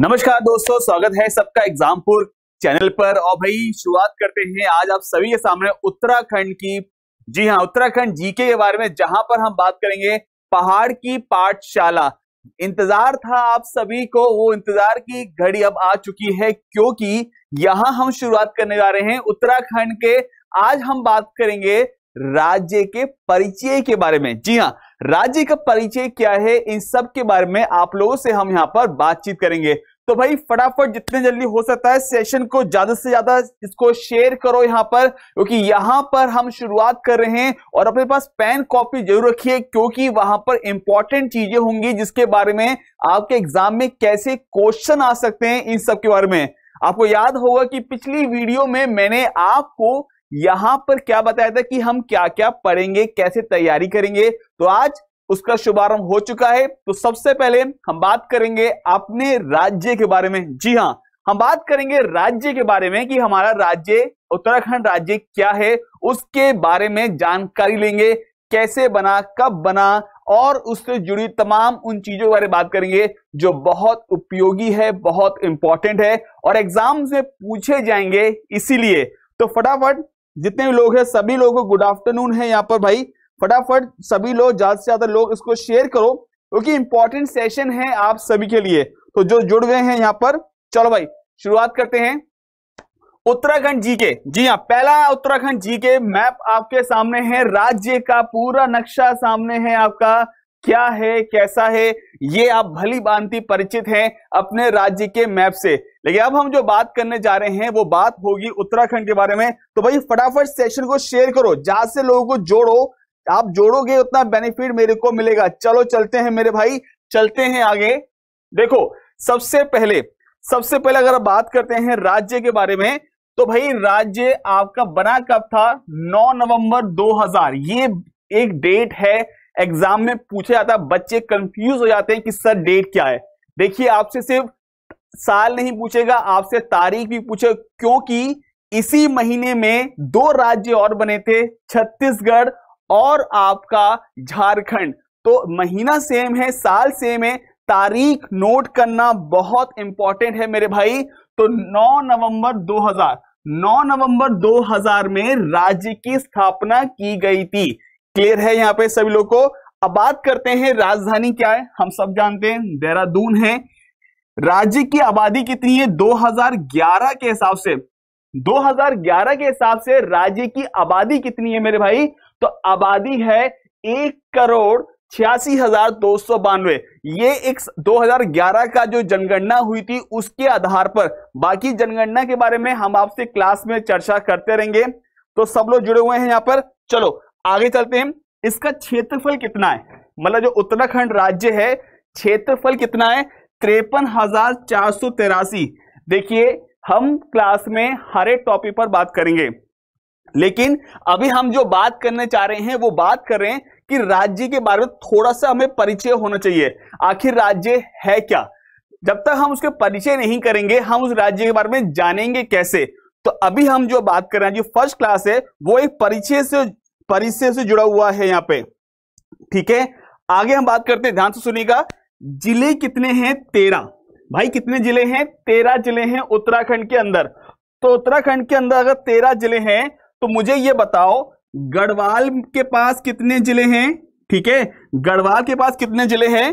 नमस्कार दोस्तों स्वागत है सबका एग्जामपुर चैनल पर और भाई शुरुआत करते हैं आज आप सभी के सामने उत्तराखंड की जी हाँ उत्तराखंड जीके के बारे में जहां पर हम बात करेंगे पहाड़ की पाठशाला इंतजार था आप सभी को वो इंतजार की घड़ी अब आ चुकी है क्योंकि यहां हम शुरुआत करने जा रहे हैं उत्तराखंड के आज हम बात करेंगे राज्य के परिचय के बारे में जी हाँ राज्य का परिचय क्या है इन सब के बारे में आप लोगों से हम यहाँ पर बातचीत करेंगे तो भाई फटाफट जितने जल्दी हो सकता है सेशन को ज्यादा से ज्यादा इसको शेयर करो यहाँ पर क्योंकि यहाँ पर हम शुरुआत कर रहे हैं और अपने पास पेन कॉपी जरूर रखिए क्योंकि वहां पर इंपॉर्टेंट चीजें होंगी जिसके बारे में आपके एग्जाम में कैसे क्वेश्चन आ सकते हैं इन सब के बारे में आपको याद होगा कि पिछली वीडियो में मैंने आपको यहां पर क्या बताया था कि हम क्या क्या पढ़ेंगे कैसे तैयारी करेंगे तो आज उसका शुभारंभ हो चुका है तो सबसे पहले हम बात करेंगे अपने राज्य के बारे में जी हाँ हम बात करेंगे राज्य के बारे में कि हमारा राज्य उत्तराखंड राज्य क्या है उसके बारे में जानकारी लेंगे कैसे बना कब बना और उससे जुड़ी तमाम उन चीजों के बारे में बात करेंगे जो बहुत उपयोगी है बहुत इंपॉर्टेंट है और एग्जाम से पूछे जाएंगे इसीलिए तो फटाफट जितने भी लोग हैं सभी लोगों को गुड आफ्टरनून है यहाँ पर भाई फटाफट सभी लोग ज्यादा से ज्यादा लोग इसको शेयर करो क्योंकि इंपॉर्टेंट सेशन है आप सभी के लिए तो जो जुड़ गए हैं यहाँ पर चलो भाई शुरुआत करते हैं उत्तराखंड जीके जी हाँ पहला उत्तराखंड जीके मैप आपके सामने है राज्य का पूरा नक्शा सामने है आपका क्या है कैसा है ये आप भली भांति परिचित हैं अपने राज्य के मैप से लेकिन अब हम जो बात करने जा रहे हैं वो बात होगी उत्तराखंड के बारे में तो भाई फटाफट सेशन को शेयर करो जहां से लोगों को जोड़ो आप जोड़ोगे उतना बेनिफिट मेरे को मिलेगा चलो चलते हैं मेरे भाई चलते हैं आगे देखो सबसे पहले सबसे पहले अगर बात करते हैं राज्य के बारे में तो भाई राज्य आपका बना कब था 9 नवंबर 2000 ये एक डेट है एग्जाम में पूछा जाता है बच्चे कंफ्यूज हो जाते हैं कि सर डेट क्या है देखिए आपसे सिर्फ साल नहीं पूछेगा आपसे तारीख भी पूछे क्योंकि इसी महीने में दो राज्य और बने थे छत्तीसगढ़ और आपका झारखंड तो महीना सेम है साल सेम है तारीख नोट करना बहुत इंपॉर्टेंट है मेरे भाई तो 9 नवंबर 2000 9 नवंबर 2000 में राज्य की स्थापना की गई थी क्लियर है यहाँ पे सभी लोग को अब बात करते हैं राजधानी क्या है हम सब जानते हैं देहरादून है राज्य की आबादी कितनी है 2011 के हिसाब से 2011 के हिसाब से राज्य की आबादी कितनी है मेरे भाई तो आबादी है एक करोड़ छियासी हजार दो सौ बानवे ये एक 2011 का जो जनगणना हुई थी उसके आधार पर बाकी जनगणना के बारे में हम आपसे क्लास में चर्चा करते रहेंगे तो सब लोग जुड़े हुए हैं यहाँ पर चलो आगे चलते हैं इसका क्षेत्रफल कितना है मतलब जो उत्तराखंड राज्य है क्षेत्रफल कितना है त्रेपन हजार चार सौ तेरासी देखिए हम क्लास में हरे टॉपिक पर बात करेंगे लेकिन अभी हम जो बात करने चाह रहे हैं वो बात कर रहे हैं कि राज्य के बारे में थोड़ा सा हमें परिचय होना चाहिए आखिर राज्य है क्या जब तक हम उसके परिचय नहीं करेंगे हम उस राज्य के बारे में जानेंगे कैसे तो अभी हम जो बात कर रहे हैं जो फर्स्ट क्लास है वो एक परिचय से परिचय से जुड़ा हुआ है यहाँ पे ठीक है आगे हम बात करते हैं ध्यान से सुनिएगा जिले कितने हैं तेरह भाई कितने जिले हैं तेरह जिले हैं उत्तराखंड के अंदर तो उत्तराखंड के अंदर अगर तेरह जिले हैं तो मुझे ये बताओ गढ़वाल के पास कितने जिले हैं ठीक है गढ़वाल के पास कितने जिले हैं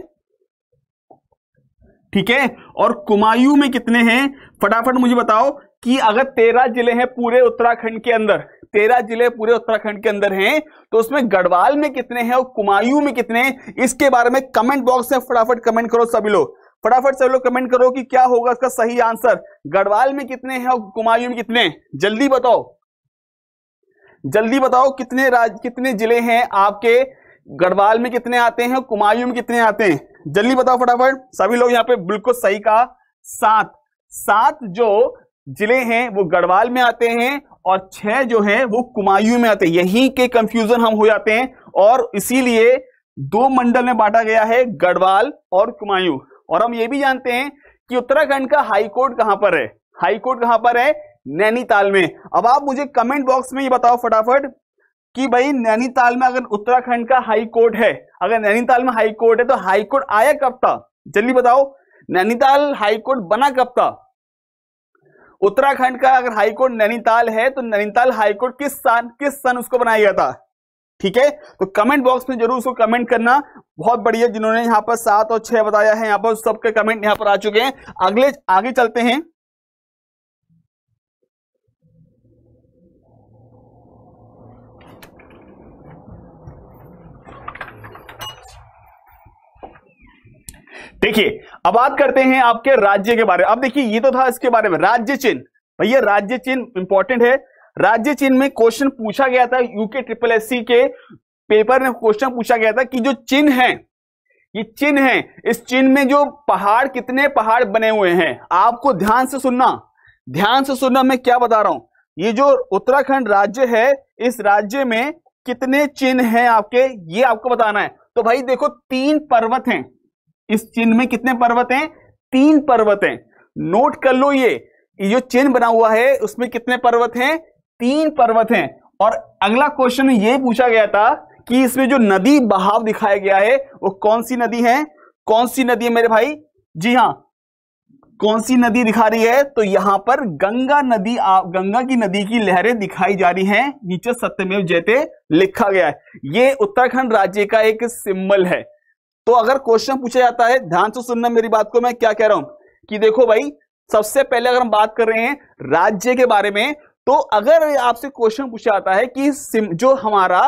ठीक है और कुमायूं में कितने हैं फटाफट मुझे बताओ कि अगर तेरह जिले हैं पूरे उत्तराखंड के अंदर तेरह जिले पूरे उत्तराखंड के अंदर हैं तो उसमें गढ़वाल में कितने हैं और कुमायूं में कितने इसके बारे में कमेंट बॉक्स में फटाफट कमेंट करो सभी लोग फटाफट सभी लोग कमेंट करो कि क्या होगा इसका सही आंसर गढ़वाल में कितने हैं और कुमायूं में कितने जल्दी बताओ जल्दी बताओ कितने राज्य कितने जिले हैं आपके गढ़वाल में कितने आते हैं कुमायूं में कितने आते हैं जल्दी बताओ फटाफट सभी लोग यहाँ पे बिल्कुल सही कहा सात सात जो जिले हैं वो गढ़वाल में आते हैं और छह जो है वो कुमायूं में आते हैं यहीं के कंफ्यूजन हम हो जाते हैं और इसीलिए दो मंडल में बांटा गया है गढ़वाल और कुमायूं और हम ये भी जानते हैं कि उत्तराखंड का हाईकोर्ट कहां पर है हाईकोर्ट कहां पर है नैनीताल में अब आप मुझे कमेंट बॉक्स में ये बताओ फटाफट कि भाई नैनीताल में अगर उत्तराखंड का हाई कोर्ट है अगर नैनीताल में हाई कोर्ट है तो हाई कोर्ट आया कब था जल्दी बताओ नैनीताल हाई कोर्ट बना कब था उत्तराखंड का अगर हाई कोर्ट नैनीताल है तो नैनीताल हाई कोर्ट किस सन किस सन उसको बनाया गया था ठीक है तो कमेंट बॉक्स में जरूर उसको कमेंट करना बहुत बढ़िया जिन्होंने यहां पर सात और छह बताया है यहां पर सबके कमेंट यहां पर आ चुके हैं अगले आगे चलते हैं देखिए अब बात करते हैं आपके राज्य के बारे में अब देखिए ये तो था इसके बारे में राज्य चिन्ह भैया राज्य चिन्ह इंपॉर्टेंट है राज्य चिन्ह में क्वेश्चन पूछा गया था यूके ट्रिपल एस के पेपर में क्वेश्चन पूछा गया था कि जो चिन्ह है ये चिन्ह है इस चिन्ह में जो पहाड़ कितने पहाड़ बने हुए हैं आपको ध्यान से सुनना ध्यान से सुनना मैं क्या बता रहा हूं ये जो उत्तराखंड राज्य है इस राज्य में कितने चिन्ह हैं आपके ये आपको बताना है तो भाई देखो तीन पर्वत हैं इस चिन्ह में कितने पर्वत हैं तीन पर्वत हैं नोट कर लो ये जो चिन्ह बना हुआ है उसमें कितने पर्वत हैं तीन पर्वत हैं और अगला क्वेश्चन ये पूछा गया था कि इसमें जो नदी बहाव दिखाया गया है वो कौन सी नदी है कौन सी नदी है मेरे भाई जी हाँ कौन सी नदी दिखा रही है तो यहां पर गंगा नदी आ, गंगा की नदी की लहरें दिखाई जा रही हैं नीचे सत्यमेव जयते लिखा गया है ये उत्तराखंड राज्य का एक सिंबल है तो अगर क्वेश्चन पूछा जाता है ध्यान से सुनना मेरी बात को मैं क्या कह रहा हूं कि देखो भाई सबसे पहले अगर हम बात कर रहे हैं राज्य के बारे में तो अगर आपसे क्वेश्चन पूछा जाता है कि जो हमारा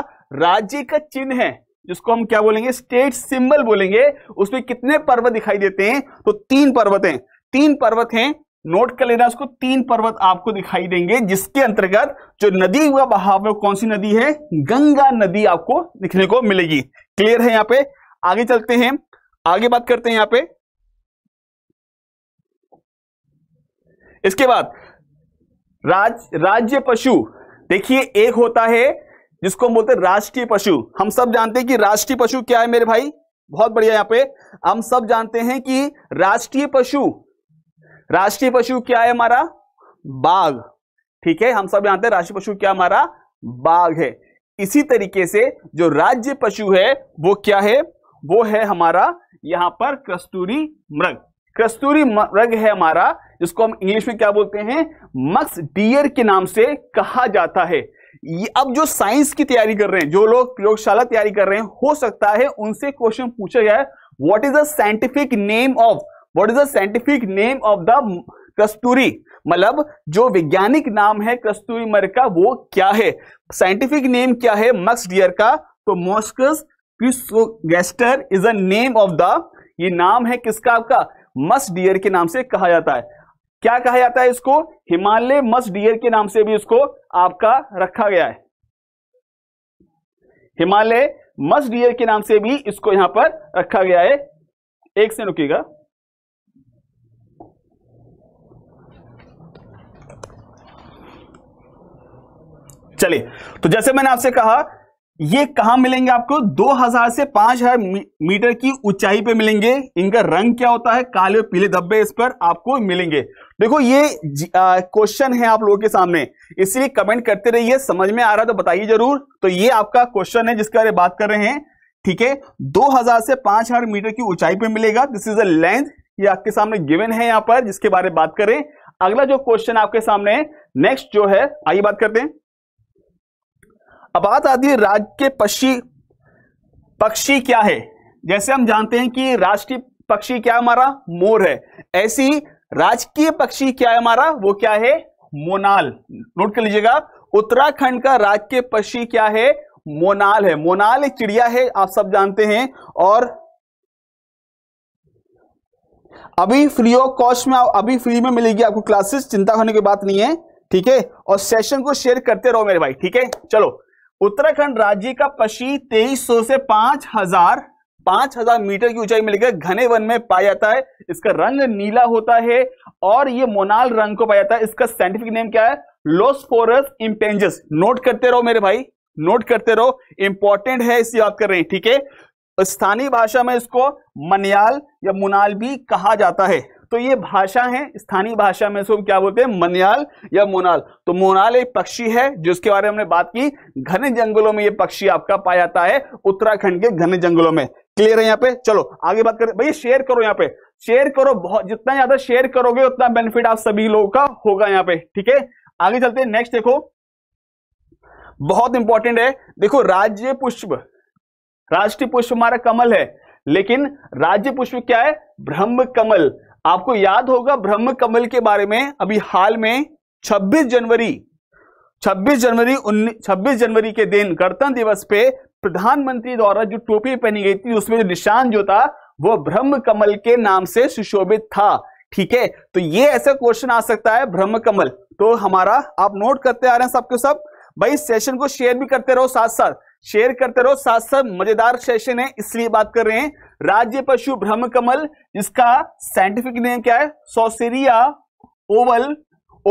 राज्य का चिन्ह है जिसको हम क्या बोलेंगे स्टेट सिंबल बोलेंगे उसमें कितने पर्वत दिखाई देते हैं तो तीन पर्वत हैं तीन पर्वत हैं नोट कर लेना उसको तीन पर्वत आपको दिखाई देंगे जिसके अंतर्गत जो नदी हुआ बहाव कौन सी नदी है गंगा नदी आपको दिखने को मिलेगी क्लियर है यहाँ पे आगे चलते हैं आगे बात करते हैं यहां पे इसके बाद राज राज्य पशु देखिए एक होता है जिसको हम बोलते हैं राष्ट्रीय पशु हम सब जानते हैं कि राष्ट्रीय पशु क्या है मेरे भाई बहुत बढ़िया यहां पे हम सब जानते हैं कि राष्ट्रीय पशु राष्ट्रीय पशु क्या है हमारा बाघ ठीक है हम सब जानते हैं राष्ट्रीय पशु क्या हमारा बाघ है इसी तरीके से जो राज्य पशु है वो क्या है वो है हमारा यहां पर कस्तूरी मृग कस्तूरी मृग है हमारा जिसको हम इंग्लिश में क्या बोलते हैं मक्स डियर के नाम से कहा जाता है ये अब जो साइंस की तैयारी कर रहे हैं जो लोग प्रयोगशाला तैयारी कर रहे हैं हो सकता है उनसे क्वेश्चन पूछा गया है what is the scientific name of what is the scientific name of the kasturi मतलब जो वैज्ञानिक नाम है कस्तूरी मर का वो क्या है साइंटिफिक नेम क्या है मक्स डियर का तो Moschus gaster is a name of the ये नाम है किसका आपका मस डियर के नाम से कहा जाता है क्या कहा जाता है इसको हिमालय मस डियर के नाम से भी इसको आपका रखा गया है हिमालय मस डियर के नाम से भी इसको यहां पर रखा गया है एक से रुकेगा चलिए तो जैसे मैंने आपसे कहा ये कहां मिलेंगे आपको 2000 से 5000 मीटर की ऊंचाई पे मिलेंगे इनका रंग क्या होता है काले और पीले धब्बे इस पर आपको मिलेंगे देखो ये क्वेश्चन है आप लोगों के सामने इसलिए कमेंट करते रहिए समझ में आ रहा है तो बताइए जरूर तो ये आपका क्वेश्चन है जिसके बारे बात कर रहे हैं ठीक है 2000 से 5000 मीटर की ऊंचाई पे मिलेगा दिस इज अ लेंथ ये आपके सामने गिवन है यहां पर जिसके बारे में बात करें अगला जो क्वेश्चन आपके सामने है नेक्स्ट जो है आइए बात करते हैं अब बात आती है राज्य के पक्षी पक्षी क्या है जैसे हम जानते हैं कि राष्ट्रीय पक्षी क्या हमारा मोर है ऐसी राजकीय पक्षी क्या है हमारा वो क्या है मोनाल नोट कर लीजिएगा उत्तराखंड का राजकीय पक्षी क्या है मोनाल है मोनाल एक चिड़िया है आप सब जानते हैं और अभी फ्री ऑफ कॉस्ट में अभी फ्री में मिलेगी आपको क्लासेस चिंता होने की बात नहीं है ठीक है और सेशन को शेयर करते रहो मेरे भाई ठीक है चलो उत्तराखंड राज्य का पशी 2300 से 5000 5000 मीटर की ऊंचाई में लेकर घने वन में पाया जाता है इसका रंग नीला होता है और ये मोनाल रंग को पाया जाता है इसका साइंटिफिक नेम क्या है लोस्फोरस इम्पेंजस नोट करते रहो मेरे भाई नोट करते रहो इंपॉर्टेंट है इसी बात कर रहे हैं ठीक है स्थानीय भाषा में इसको मनियाल या मुनाल भी कहा जाता है तो ये भाषा है स्थानीय भाषा में इसको क्या बोलते हैं मनियाल या मोनाल तो मोनाल एक पक्षी है जिसके बारे में हमने बात की घने जंगलों में ये पक्षी आपका पाया जाता है उत्तराखंड के घने जंगलों में क्लियर है यहाँ पे चलो आगे बात करें भैया शेयर करो यहाँ पे शेयर करो बहुत जितना ज्यादा शेयर करोगे उतना बेनिफिट आप सभी लोगों का होगा यहाँ पे ठीक है आगे चलते हैं नेक्स्ट देखो बहुत इंपॉर्टेंट है देखो राज्य पुष्प राष्ट्रीय पुष्प हमारा कमल है लेकिन राज्य पुष्प क्या है ब्रह्म कमल आपको याद होगा ब्रह्म कमल के बारे में अभी हाल में 26 जनवरी 26 जनवरी 26 छब्बीस जनवरी के दिन गणतंत्र दिवस पे प्रधानमंत्री द्वारा जो टोपी पहनी गई थी उसमें जो निशान जो था वो ब्रह्म कमल के नाम से सुशोभित था ठीक है तो ये ऐसा क्वेश्चन आ सकता है ब्रह्म कमल तो हमारा आप नोट करते आ रहे हैं सबके सब भाई सेशन को शेयर भी करते रहो साथ साथ शेयर करते रहो साथ साथ मजेदार सेशन है इसलिए बात कर रहे हैं राज्य पशु भ्रम कमल इसका साइंटिफिक नेम क्या है सोसेरिया ओवल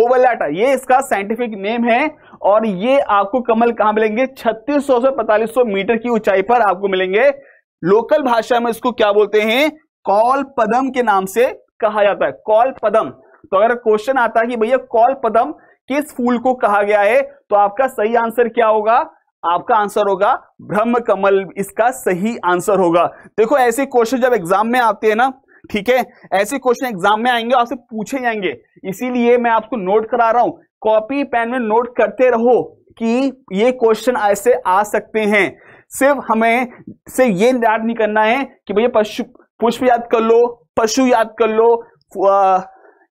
ओवलाटा ये इसका साइंटिफिक नेम है और ये आपको कमल कहां मिलेंगे सौ से सौ मीटर की ऊंचाई पर आपको मिलेंगे लोकल भाषा में इसको क्या बोलते हैं कॉल पदम के नाम से कहा जाता है कॉल पदम तो अगर क्वेश्चन आता है कि भैया कॉल पदम किस फूल को कहा गया है तो आपका सही आंसर क्या होगा आपका आंसर होगा ब्रह्म कमल इसका सही आंसर होगा देखो ऐसे क्वेश्चन जब एग्जाम में आते हैं ना ठीक है ऐसे क्वेश्चन एग्जाम में आएंगे आपसे पूछे जाएंगे इसीलिए मैं आपको नोट करा रहा हूं कॉपी पेन में नोट करते रहो कि ये क्वेश्चन ऐसे आ सकते हैं सिर्फ हमें से ये याद नहीं करना है कि भैया पशु पुष्प याद कर लो पशु याद कर लो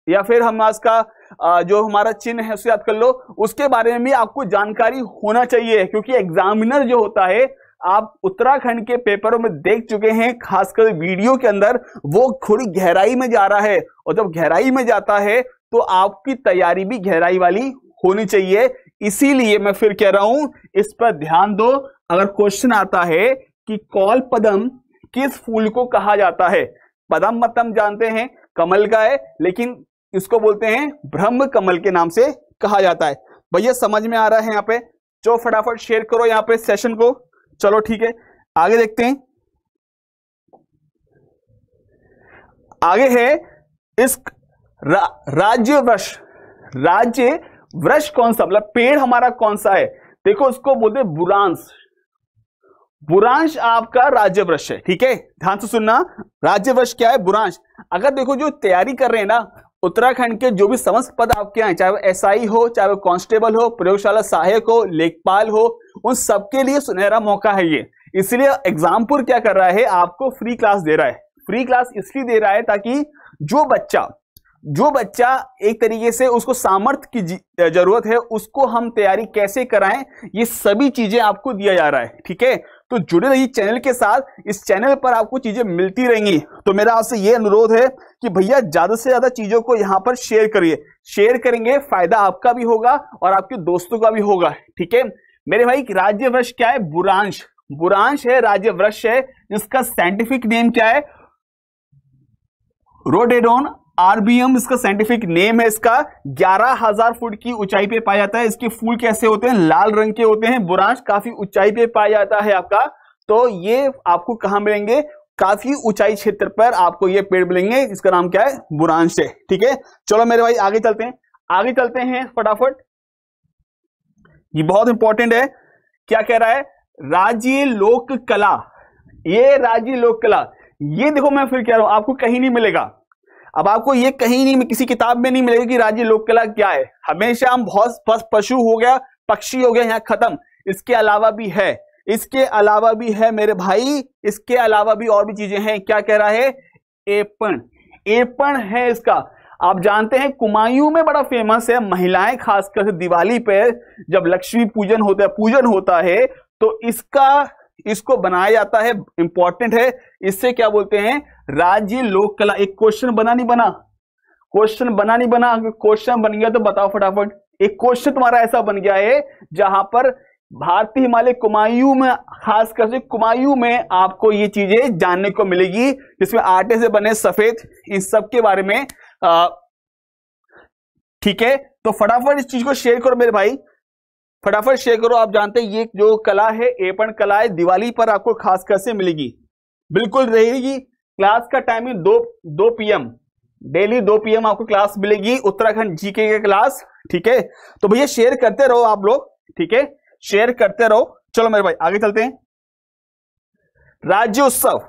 या फिर हम आज का जो हमारा चिन्ह है उसे याद कर लो उसके बारे में भी आपको जानकारी होना चाहिए क्योंकि एग्जामिनर जो होता है आप उत्तराखंड के पेपरों में देख चुके हैं खासकर वीडियो के अंदर वो थोड़ी गहराई में जा रहा है और जब गहराई में जाता है तो आपकी तैयारी भी गहराई वाली होनी चाहिए इसीलिए मैं फिर कह रहा हूं इस पर ध्यान दो अगर क्वेश्चन आता है कि कौल पदम किस फूल को कहा जाता है पदम मतम जानते हैं कमल का है लेकिन इसको बोलते हैं ब्रह्म कमल के नाम से कहा जाता है भैया समझ में आ रहा है यहाँ पे जो फटाफट शेयर करो यहाँ पे सेशन को चलो ठीक है आगे देखते हैं आगे है इस रा, राज्य वृक्ष राज्य वृक्ष कौन सा मतलब पेड़ हमारा कौन सा है देखो उसको बोलते हैं बुरांश बुरांश आपका राज्य वृक्ष है ठीक है ध्यान से सुनना राज्य वृक्ष क्या है बुरांश अगर देखो जो तैयारी कर रहे हैं ना उत्तराखंड के जो भी समस्त पद आपके यहाँ चाहे वो एसआई हो चाहे वो कांस्टेबल हो प्रयोगशाला सहायक हो लेखपाल हो उन सबके लिए सुनहरा मौका है ये इसलिए एग्जामपुर क्या कर रहा है आपको फ्री क्लास दे रहा है फ्री क्लास इसलिए दे रहा है ताकि जो बच्चा जो बच्चा एक तरीके से उसको सामर्थ्य की जरूरत है उसको हम तैयारी कैसे कराएं ये सभी चीजें आपको दिया जा रहा है ठीक है तो जुड़े रहिए चैनल के साथ इस चैनल पर आपको चीजें मिलती रहेंगी तो मेरा आपसे ये अनुरोध है कि भैया ज्यादा से ज्यादा चीजों को यहाँ पर शेयर करिए शेयर करेंगे फायदा आपका भी होगा और आपके दोस्तों का भी होगा ठीक है मेरे भाई राज्य वृक्ष क्या है बुरांश बुरांश है राज्य वृक्ष है जिसका साइंटिफिक नेम क्या है रोडेडोन आरबीएम इसका साइंटिफिक नेम है इसका 11000 फुट की ऊंचाई पे पाया जाता है इसके फूल कैसे होते हैं लाल रंग के होते हैं बुरांश काफी ऊंचाई पे पाया जाता है आपका तो ये आपको कहा मिलेंगे काफी ऊंचाई क्षेत्र पर आपको ये पेड़ मिलेंगे इसका नाम क्या है बुरांश है ठीक है चलो मेरे भाई आगे चलते हैं आगे चलते हैं फटाफट ये बहुत इंपॉर्टेंट है क्या कह रहा है राज्य लोक कला ये राज्य लोक कला ये देखो मैं फिर कह रहा हूं आपको कहीं नहीं मिलेगा अब आपको ये कहीं नहीं किसी किताब में नहीं मिलेगा कि राज्य लोक कला क्या है हमेशा हम बहुत पशु हो गया पक्षी हो गया यहाँ खत्म इसके अलावा भी है इसके अलावा भी है मेरे भाई इसके अलावा भी और भी चीजें हैं क्या कह रहा है एपण एपण है इसका आप जानते हैं कुमायूं में बड़ा फेमस है महिलाएं खासकर दिवाली पे जब लक्ष्मी पूजन होता है पूजन होता है तो इसका इसको बनाया जाता है इंपॉर्टेंट है इससे क्या बोलते हैं राज्य लोक कला एक क्वेश्चन बना नहीं बना क्वेश्चन बना नहीं बना क्वेश्चन बन गया तो बताओ फटाफट एक क्वेश्चन तुम्हारा ऐसा बन गया है जहां पर भारतीय हिमालय कुमायूं में खासकर से कुमायूं में आपको ये चीजें जानने को मिलेगी जिसमें आटे से बने सफेद इन सब के बारे में ठीक है तो फटाफट इस चीज को शेयर करो मेरे भाई फटाफट शेयर करो आप जानते हैं ये जो कला है एपन कला है दिवाली पर आपको खास कर से मिलेगी बिल्कुल रहेगी क्लास का टाइमिंग दो दो पीएम डेली दो पीएम आपको क्लास मिलेगी उत्तराखंड जीके के क्लास ठीक है तो भैया शेयर करते रहो आप लोग ठीक है शेयर करते रहो चलो मेरे भाई आगे चलते हैं राज्य उत्सव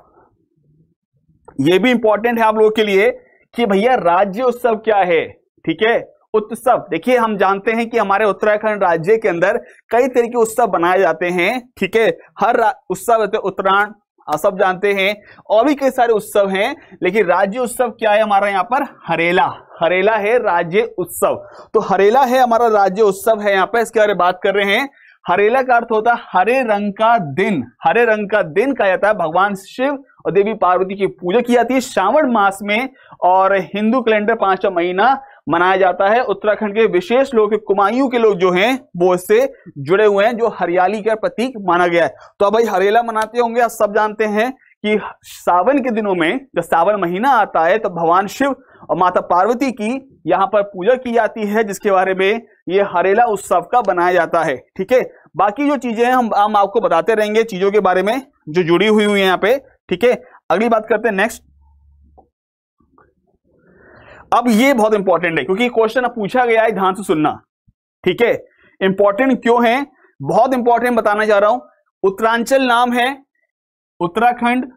ये भी इंपॉर्टेंट है आप लोगों के लिए कि भैया राज्य उत्सव क्या है ठीक है उत्सव देखिए हम जानते हैं कि हमारे उत्तराखंड राज्य के अंदर कई तरह के उत्सव बनाए जाते हैं ठीक है हर उत्सव उत्तरायण हाँ, सब जानते हैं और भी कई सारे उत्सव हैं लेकिन राज्य उत्सव क्या है हमारा यहाँ पर हरेला हरेला है राज्य उत्सव तो हरेला है हमारा राज्य उत्सव है यहाँ पर इसके बारे में बात कर रहे हैं हरेला का अर्थ होता है हरे रंग का दिन हरे रंग का दिन कहा जाता है भगवान शिव और देवी पार्वती की पूजा की जाती है श्रावण मास में और हिंदू कैलेंडर पांचवा महीना मनाया जाता है उत्तराखंड के विशेष लोग कुमायूं के लोग जो हैं वो इससे जुड़े हुए हैं जो हरियाली का प्रतीक माना गया है तो अब भाई हरेला मनाते होंगे आप सब जानते हैं कि सावन के दिनों में जब सावन महीना आता है तो भगवान शिव और माता पार्वती की यहाँ पर पूजा की जाती है जिसके बारे में ये हरेला उत्सव का बनाया जाता है ठीक है बाकी जो चीजें हैं हम हम आपको बताते रहेंगे चीजों के बारे में जो जुड़ी हुई हुई है यहाँ पे ठीक है अगली बात करते हैं नेक्स्ट अब ये बहुत इंपॉर्टेंट है क्योंकि क्वेश्चन अब पूछा गया है ध्यान से सुनना ठीक है इंपॉर्टेंट क्यों है बहुत इंपॉर्टेंट बताना चाह रहा हूं उत्तरांचल नाम है उत्तराखंड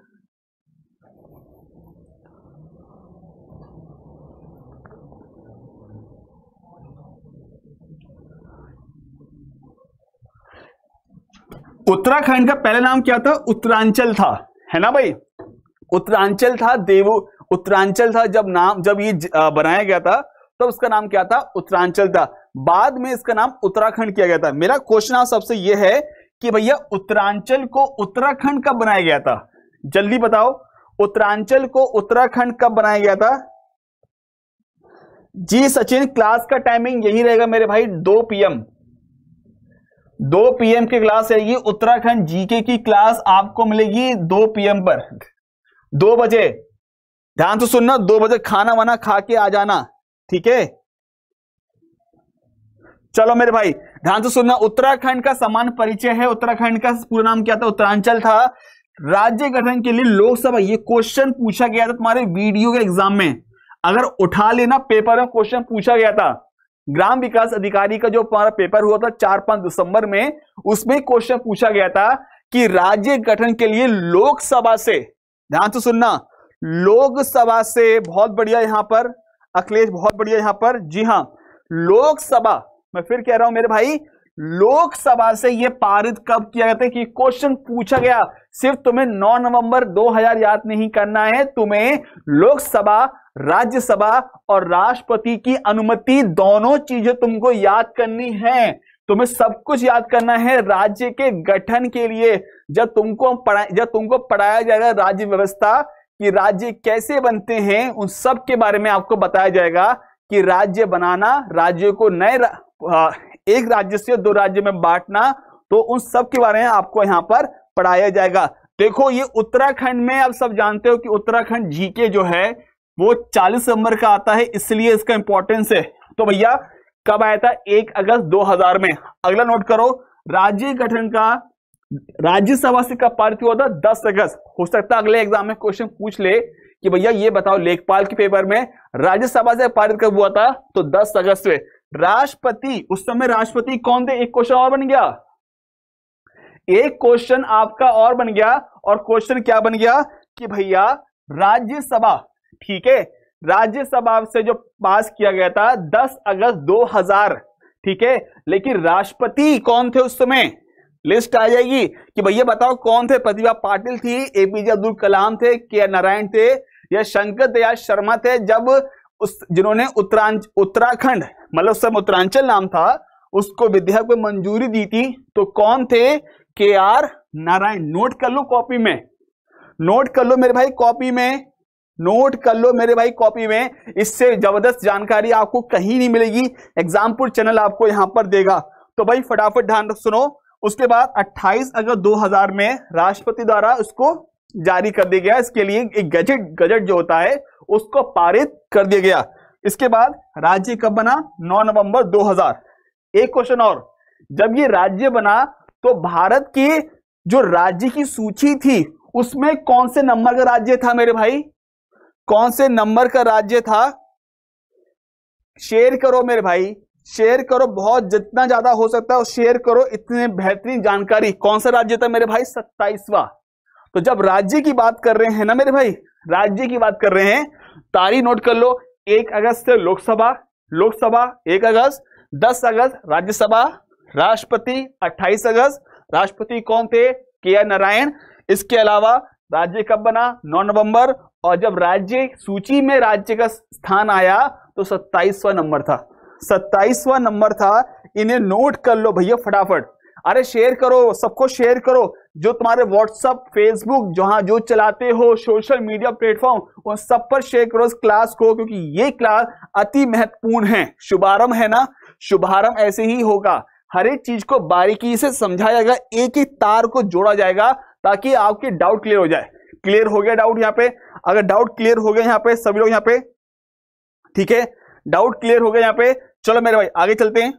उत्तराखंड का पहला नाम क्या था उत्तरांचल था है ना भाई उत्तरांचल था देवो उत्तरांचल था जब नाम जब ये बनाया गया था तब तो उसका नाम क्या था उत्तरांचल था बाद में इसका नाम उत्तराखंड किया गया था मेरा क्वेश्चन आप सबसे ये है कि भैया उत्तरांचल को उत्तराखंड कब बनाया गया था जल्दी बताओ उत्तरांचल को उत्तराखंड कब बनाया गया था जी सचिन क्लास का टाइमिंग यही रहेगा मेरे भाई दो पीएम दो पीएम की क्लास रहेगी उत्तराखंड जीके की क्लास आपको मिलेगी दो पीएम पर दो बजे ध्यान से सुनना दो बजे खाना वाना खा के आ जाना ठीक है चलो मेरे भाई ध्यान से सुनना उत्तराखंड का समान परिचय है उत्तराखंड का पूरा नाम क्या था उत्तरांचल था राज्य गठन के लिए लोकसभा ये क्वेश्चन पूछा गया था तुम्हारे वीडियो के एग्जाम में अगर उठा लेना पेपर में क्वेश्चन पूछा गया था ग्राम विकास अधिकारी का जो हमारा पेपर हुआ था चार पांच दिसंबर में उसमें क्वेश्चन पूछा गया था कि राज्य गठन के लिए लोकसभा से ध्यान से सुनना लोकसभा से बहुत बढ़िया यहां पर अखिलेश बहुत बढ़िया यहां पर जी हां लोकसभा मैं फिर कह रहा हूं मेरे भाई लोकसभा से यह पारित कब किया जाता है कि क्वेश्चन पूछा गया सिर्फ तुम्हें 9 नवंबर 2000 याद नहीं करना है तुम्हें लोकसभा राज्यसभा और राष्ट्रपति की अनुमति दोनों चीजें तुमको याद करनी है तुम्हें सब कुछ याद करना है राज्य के गठन के लिए जब तुमको पढ़ा जब तुमको पढ़ाया जाएगा राज्य व्यवस्था कि राज्य कैसे बनते हैं उन सब के बारे में आपको बताया जाएगा कि राज्य बनाना राज्य को नए एक राज्य से दो राज्य में बांटना तो उन सब के बारे में आपको यहाँ पर पढ़ाया जाएगा देखो ये उत्तराखंड में आप सब जानते हो कि उत्तराखंड जीके जो है वो 40 नंबर का आता है इसलिए इसका इंपॉर्टेंस है तो भैया कब आया था एक अगस्त 2000 में अगला नोट करो राज्य गठन का राज्यसभा से कब पारित हुआ था दस अगस्त हो सकता है अगले एग्जाम में क्वेश्चन पूछ ले कि भैया ये बताओ लेखपाल के पेपर में राज्यसभा से पारित कब हुआ था तो दस अगस्त में राष्ट्रपति उस समय राष्ट्रपति कौन थे एक क्वेश्चन और बन गया एक क्वेश्चन आपका और बन गया और क्वेश्चन क्या बन गया कि भैया राज्यसभा ठीक है राज्यसभा से जो पास किया गया था 10 अगस्त 2000 ठीक है लेकिन राष्ट्रपति कौन थे उस समय लिस्ट आ जाएगी कि भैया बताओ कौन थे प्रतिभा पाटिल थी एपीजे अब्दुल कलाम थे के नारायण थे या शंकर दयाल शर्मा थे जब उस जिन्होंने उत्तरांच उत्तराखंड मतलब सब उत्तरांचल नाम था उसको विधेयक में मंजूरी दी थी तो कौन थे के आर नारायण नोट कर लो कॉपी में नोट कर लो मेरे भाई कॉपी में नोट कर लो मेरे भाई कॉपी में इससे जबरदस्त जानकारी आपको कहीं नहीं मिलेगी एग्जामपुर चैनल आपको यहां पर देगा तो भाई फटाफट ध्यान सुनो उसके बाद 28 अगस्त 2000 में राष्ट्रपति द्वारा उसको जारी कर दिया गया इसके लिए एक गजट गजट जो होता है उसको पारित कर दिया गया इसके बाद राज्य कब बना 9 नवंबर 2000 एक क्वेश्चन और जब ये राज्य बना तो भारत की जो राज्य की सूची थी उसमें कौन से नंबर का राज्य था मेरे भाई कौन से नंबर का राज्य था शेयर करो मेरे भाई शेयर करो बहुत जितना ज्यादा हो सकता है शेयर करो इतने बेहतरीन जानकारी कौन सा राज्य था मेरे भाई सत्ताईसवा तो जब राज्य की बात कर रहे हैं ना मेरे भाई राज्य की बात कर रहे हैं तारी नोट कर लो एक अगस्त लोकसभा लोकसभा एक अगस्त दस अगस्त राज्यसभा राष्ट्रपति अट्ठाईस अगस्त राष्ट्रपति कौन थे के आर नारायण इसके अलावा राज्य कब बना नौ नवंबर और जब राज्य सूची में राज्य का स्थान आया तो सत्ताईसवा नंबर था सत्ताईसवा नंबर था इन्हें नोट कर लो भैया फटाफट अरे शेयर करो सबको शेयर करो जो तुम्हारे व्हाट्सअप फेसबुक जहां जो चलाते हो सोशल मीडिया प्लेटफॉर्म उन सब पर शेयर करो इस क्लास को क्योंकि ये क्लास अति महत्वपूर्ण है शुभारंभ है ना शुभारंभ ऐसे ही होगा हर एक चीज को बारीकी से समझा जाएगा एक ही तार को जोड़ा जाएगा ताकि आपके डाउट क्लियर हो जाए क्लियर हो गया डाउट यहाँ पे अगर डाउट क्लियर हो गया यहाँ पे सभी लोग यहाँ पे ठीक है डाउट क्लियर हो गया यहाँ पे चलो मेरे भाई आगे चलते हैं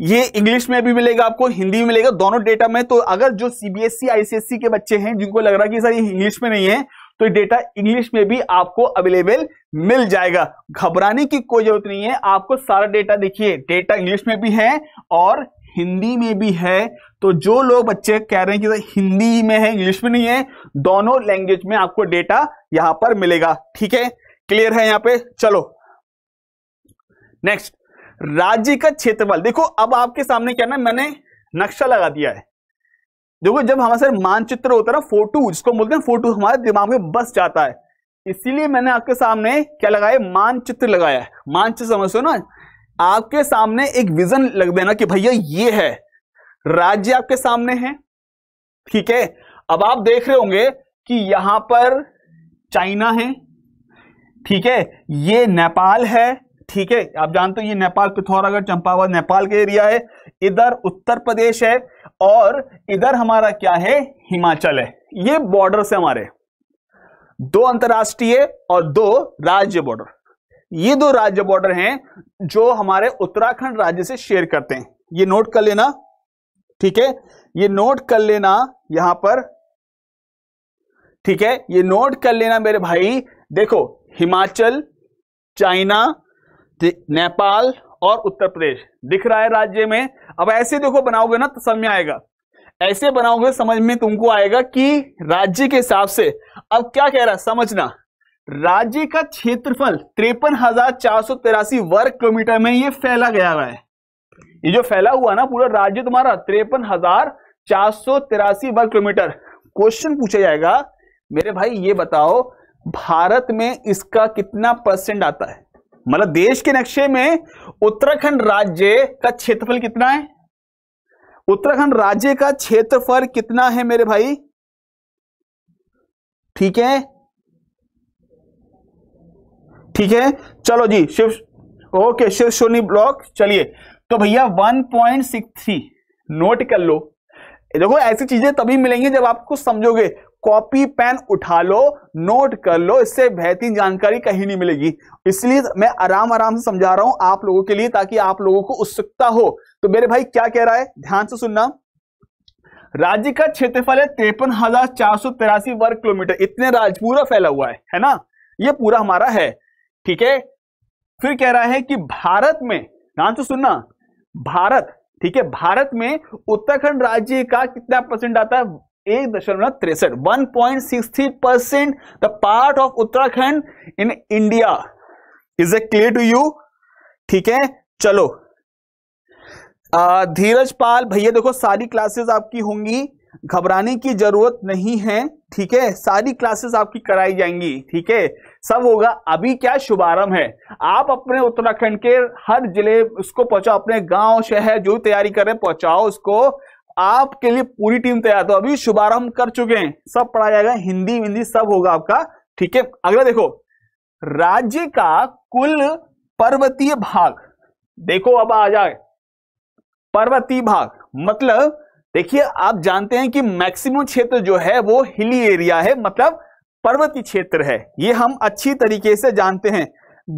ये इंग्लिश में भी मिलेगा आपको हिंदी में मिलेगा दोनों डेटा में तो अगर जो सीबीएसई आईसीएससी e, e के बच्चे हैं जिनको लग रहा है कि सर ये इंग्लिश में नहीं है तो डेटा इंग्लिश में भी आपको अवेलेबल मिल जाएगा घबराने की कोई जरूरत नहीं है आपको सारा डेटा देखिए डेटा इंग्लिश में भी है और हिंदी में भी है तो जो लोग बच्चे कह रहे हैं कि हिंदी में है इंग्लिश में नहीं है दोनों लैंग्वेज में आपको डेटा यहां पर मिलेगा ठीक है क्लियर है यहां पे चलो नेक्स्ट राज्य का क्षेत्रफल देखो अब आपके सामने क्या ना मैंने नक्शा लगा दिया है देखो जब हमारे सर मानचित्र होता है ना फोटो जिसको बोलते हैं फोटो हमारे दिमाग में बस जाता है इसीलिए मैंने आपके सामने क्या लगाया मानचित्र लगाया है मानचित्र समझते हो ना आपके सामने एक विजन लग देना कि भैया ये है राज्य आपके सामने है ठीक है अब आप देख रहे होंगे कि यहां पर चाइना है ठीक है ये नेपाल है ठीक है आप जानते हो ये नेपाल पिथौरागढ़ चंपावत नेपाल के एरिया है इधर उत्तर प्रदेश है और इधर हमारा क्या है हिमाचल है ये बॉर्डर से हमारे दो अंतर्राष्ट्रीय और दो राज्य बॉर्डर ये दो राज्य बॉर्डर हैं जो हमारे उत्तराखंड राज्य से शेयर करते हैं ये नोट कर लेना ठीक है ये नोट कर लेना यहां पर ठीक है ये नोट कर लेना मेरे भाई देखो हिमाचल चाइना नेपाल और उत्तर प्रदेश दिख रहा है राज्य में अब ऐसे देखो बनाओगे ना तो समझ में आएगा ऐसे बनाओगे समझ में तुमको आएगा कि राज्य के हिसाब से अब क्या कह रहा है समझना राज्य का क्षेत्रफल तिरपन हजार चार सौ तिरासी वर्ग किलोमीटर में ये फैला गया है ये जो फैला हुआ ना पूरा राज्य तुम्हारा तिरपन हजार चार सौ तिरासी वर्ग किलोमीटर क्वेश्चन पूछा जाएगा मेरे भाई ये बताओ भारत में इसका कितना परसेंट आता है मतलब देश के नक्शे में उत्तराखंड राज्य का क्षेत्रफल कितना है उत्तराखंड राज्य का क्षेत्रफल कितना है मेरे भाई ठीक है ठीक है चलो जी शिव ओके शिव सोनी ब्लॉक चलिए तो भैया 1.63 नोट कर लो देखो ऐसी चीजें तभी मिलेंगी जब आपको समझोगे कॉपी पेन उठा लो नोट कर लो इससे बेहतरीन जानकारी कहीं नहीं मिलेगी इसलिए मैं आराम आराम से समझा रहा हूं आप लोगों के लिए ताकि आप लोगों को उत्सुकता हो तो मेरे भाई क्या कह रहा है ध्यान से सुनना राज्य का क्षेत्रफल है तिरपन हजार चार सौ तिरासी वर्ग किलोमीटर इतने राज्य पूरा फैला हुआ है है ना ये पूरा हमारा है ठीक है फिर कह रहा है कि भारत में ध्यान से सुनना भारत ठीक है भारत में उत्तराखंड राज्य का कितना परसेंट आता है एक दशमलव तिरसठ one point six three percent the part of Uttarakhand in India is a clear to you ठीक है चलो धीरज पाल भैया देखो सारी क्लासेस आपकी होंगी घबराने की जरूरत नहीं है ठीक है सारी क्लासेस आपकी कराई जाएंगी ठीक है सब होगा अभी क्या शुभारंभ है आप अपने उत्तराखंड के हर जिले उसको पहुंचाओ अपने गांव शहर जो तैयारी कर रहे हैं पहुंचाओ उसको आपके लिए पूरी टीम तैयार तो अभी शुभारंभ कर चुके हैं सब पढ़ा जाएगा हिंदी विंदी सब होगा आपका ठीक है अगला देखो राज्य का कुल पर्वतीय भाग देखो अब आ जाए पर्वतीय भाग मतलब देखिए आप जानते हैं कि मैक्सिमम क्षेत्र जो है वो हिली एरिया है मतलब पर्वतीय क्षेत्र है ये हम अच्छी तरीके से जानते हैं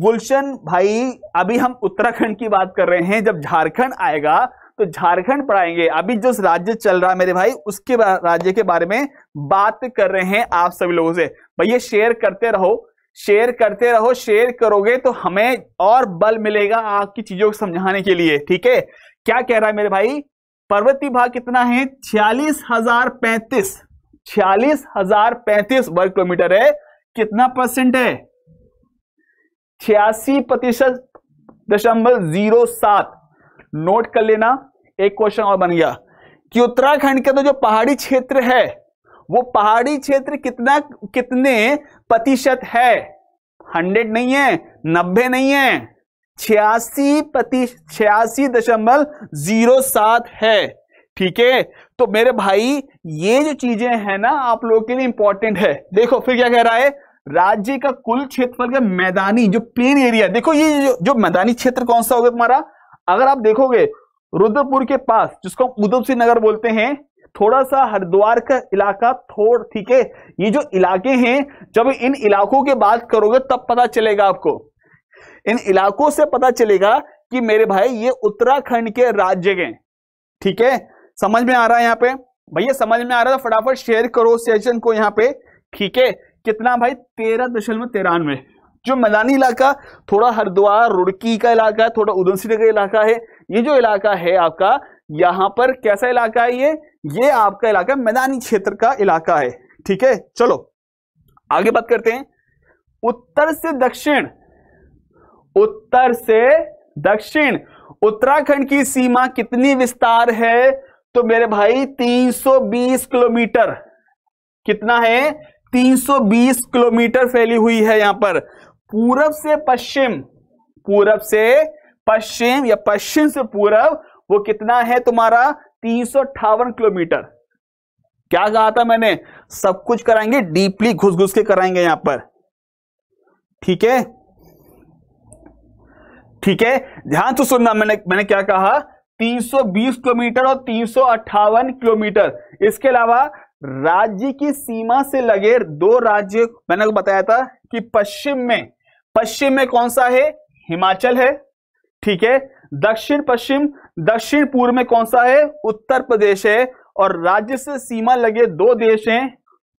गुलशन भाई अभी हम उत्तराखंड की बात कर रहे हैं जब झारखंड आएगा तो झारखंड पढ़ाएंगे अभी जो राज्य चल रहा है मेरे भाई उसके राज्य के बारे में बात कर रहे हैं आप सभी लोगों से भैया शेयर करते रहो शेयर करते रहो शेयर करोगे तो हमें और बल मिलेगा आपकी चीजों को समझाने के लिए ठीक है क्या कह रहा है मेरे भाई पर्वती भाग कितना है छियालीस हजार पैंतीस छियालीस हजार पैंतीस वर्ग किलोमीटर है कितना परसेंट है छियासी प्रतिशत दशमलव जीरो सात नोट कर लेना एक क्वेश्चन और बन गया कि उत्तराखंड के तो जो पहाड़ी क्षेत्र है वो पहाड़ी क्षेत्र कितना कितने प्रतिशत है हंड्रेड नहीं है नब्बे नहीं है छियासी प्रति छियासी दशमलव जीरो सात है ठीक है तो मेरे भाई ये जो चीजें हैं ना आप लोगों के लिए इंपॉर्टेंट है देखो फिर क्या कह रहा है राज्य का कुल क्षेत्रफल का मैदानी जो प्लेन एरिया देखो ये जो, जो मैदानी क्षेत्र कौन सा हो गया तुम्हारा अगर आप देखोगे रुद्रपुर के पास जिसको हम उधम सिंह नगर बोलते हैं थोड़ा सा हरिद्वार का इलाका थोड़ ठीक है ये जो इलाके हैं जब इन इलाकों की बात करोगे तब पता चलेगा आपको इन इलाकों से पता चलेगा कि मेरे भाई ये उत्तराखंड के राज्य के ठीक है समझ में आ रहा है यहाँ पे भैया समझ में आ रहा है तो फटाफट शेयर करो सेशन को यहाँ पे ठीक है कितना भाई तेरह दशमलव तिरानवे जो मैदानी इलाका थोड़ा हरिद्वार रुड़की का इलाका है थोड़ा सिंह का इलाका है ये जो इलाका है आपका यहां पर कैसा इलाका है ये ये आपका इलाका मैदानी क्षेत्र का इलाका है ठीक है चलो आगे बात करते हैं उत्तर से दक्षिण उत्तर से दक्षिण उत्तराखंड की सीमा कितनी विस्तार है तो मेरे भाई 320 किलोमीटर कितना है 320 किलोमीटर फैली हुई है यहां पर पूरब से पश्चिम पूरब से पश्चिम या पश्चिम से पूरब वो कितना है तुम्हारा तीन किलोमीटर क्या कहा था मैंने सब कुछ कराएंगे डीपली घुस घुस के कराएंगे यहां पर ठीक है ठीक है ध्यान से सुनना मैंने मैंने क्या कहा 320 किलोमीटर और तीन किलोमीटर इसके अलावा राज्य की सीमा से लगे दो राज्य मैंने बताया था कि पश्चिम में पश्चिम में कौन सा है हिमाचल है ठीक है दक्षिण पश्चिम दक्षिण पूर्व में कौन सा है उत्तर प्रदेश है और राज्य से सीमा लगे दो देश हैं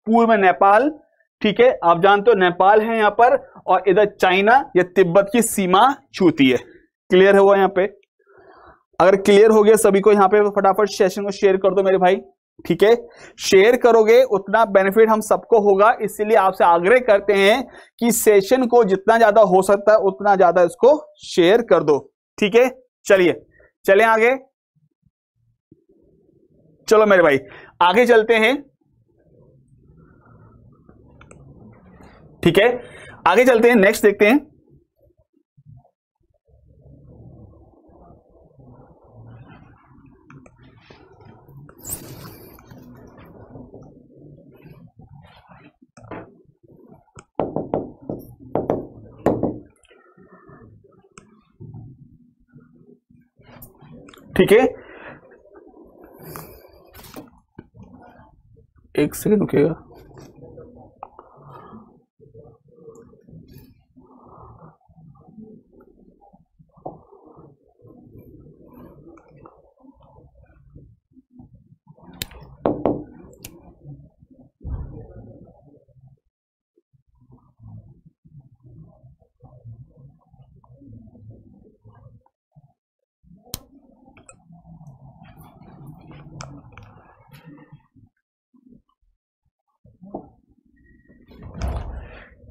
पूर्व में नेपाल ठीक है आप जानते हो नेपाल है यहां पर और इधर चाइना या तिब्बत की सीमा छूती है क्लियर है वो यहां पे अगर क्लियर हो गया सभी को यहां पे फटाफट सेशन को शेयर कर दो मेरे भाई ठीक है शेयर करोगे उतना बेनिफिट हम सबको होगा इसलिए आपसे आग्रह करते हैं कि सेशन को जितना ज्यादा हो सकता है उतना ज्यादा इसको शेयर कर दो ठीक है चलिए चले आगे चलो मेरे भाई आगे चलते हैं ठीक है आगे चलते हैं नेक्स्ट देखते हैं ठीक है एक सेकेंड रुकेगा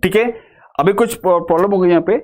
ठीक है अभी कुछ प्रॉब्लम हो गई यहाँ पे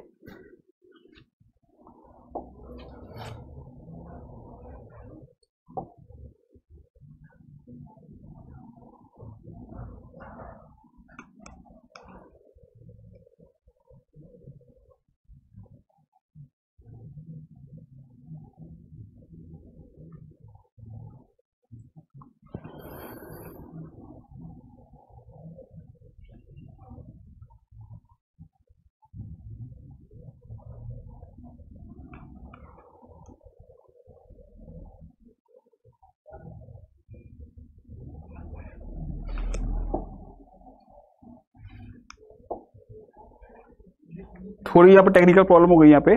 थोड़ी यहाँ पर टेक्निकल प्रॉब्लम हो गई यहाँ पे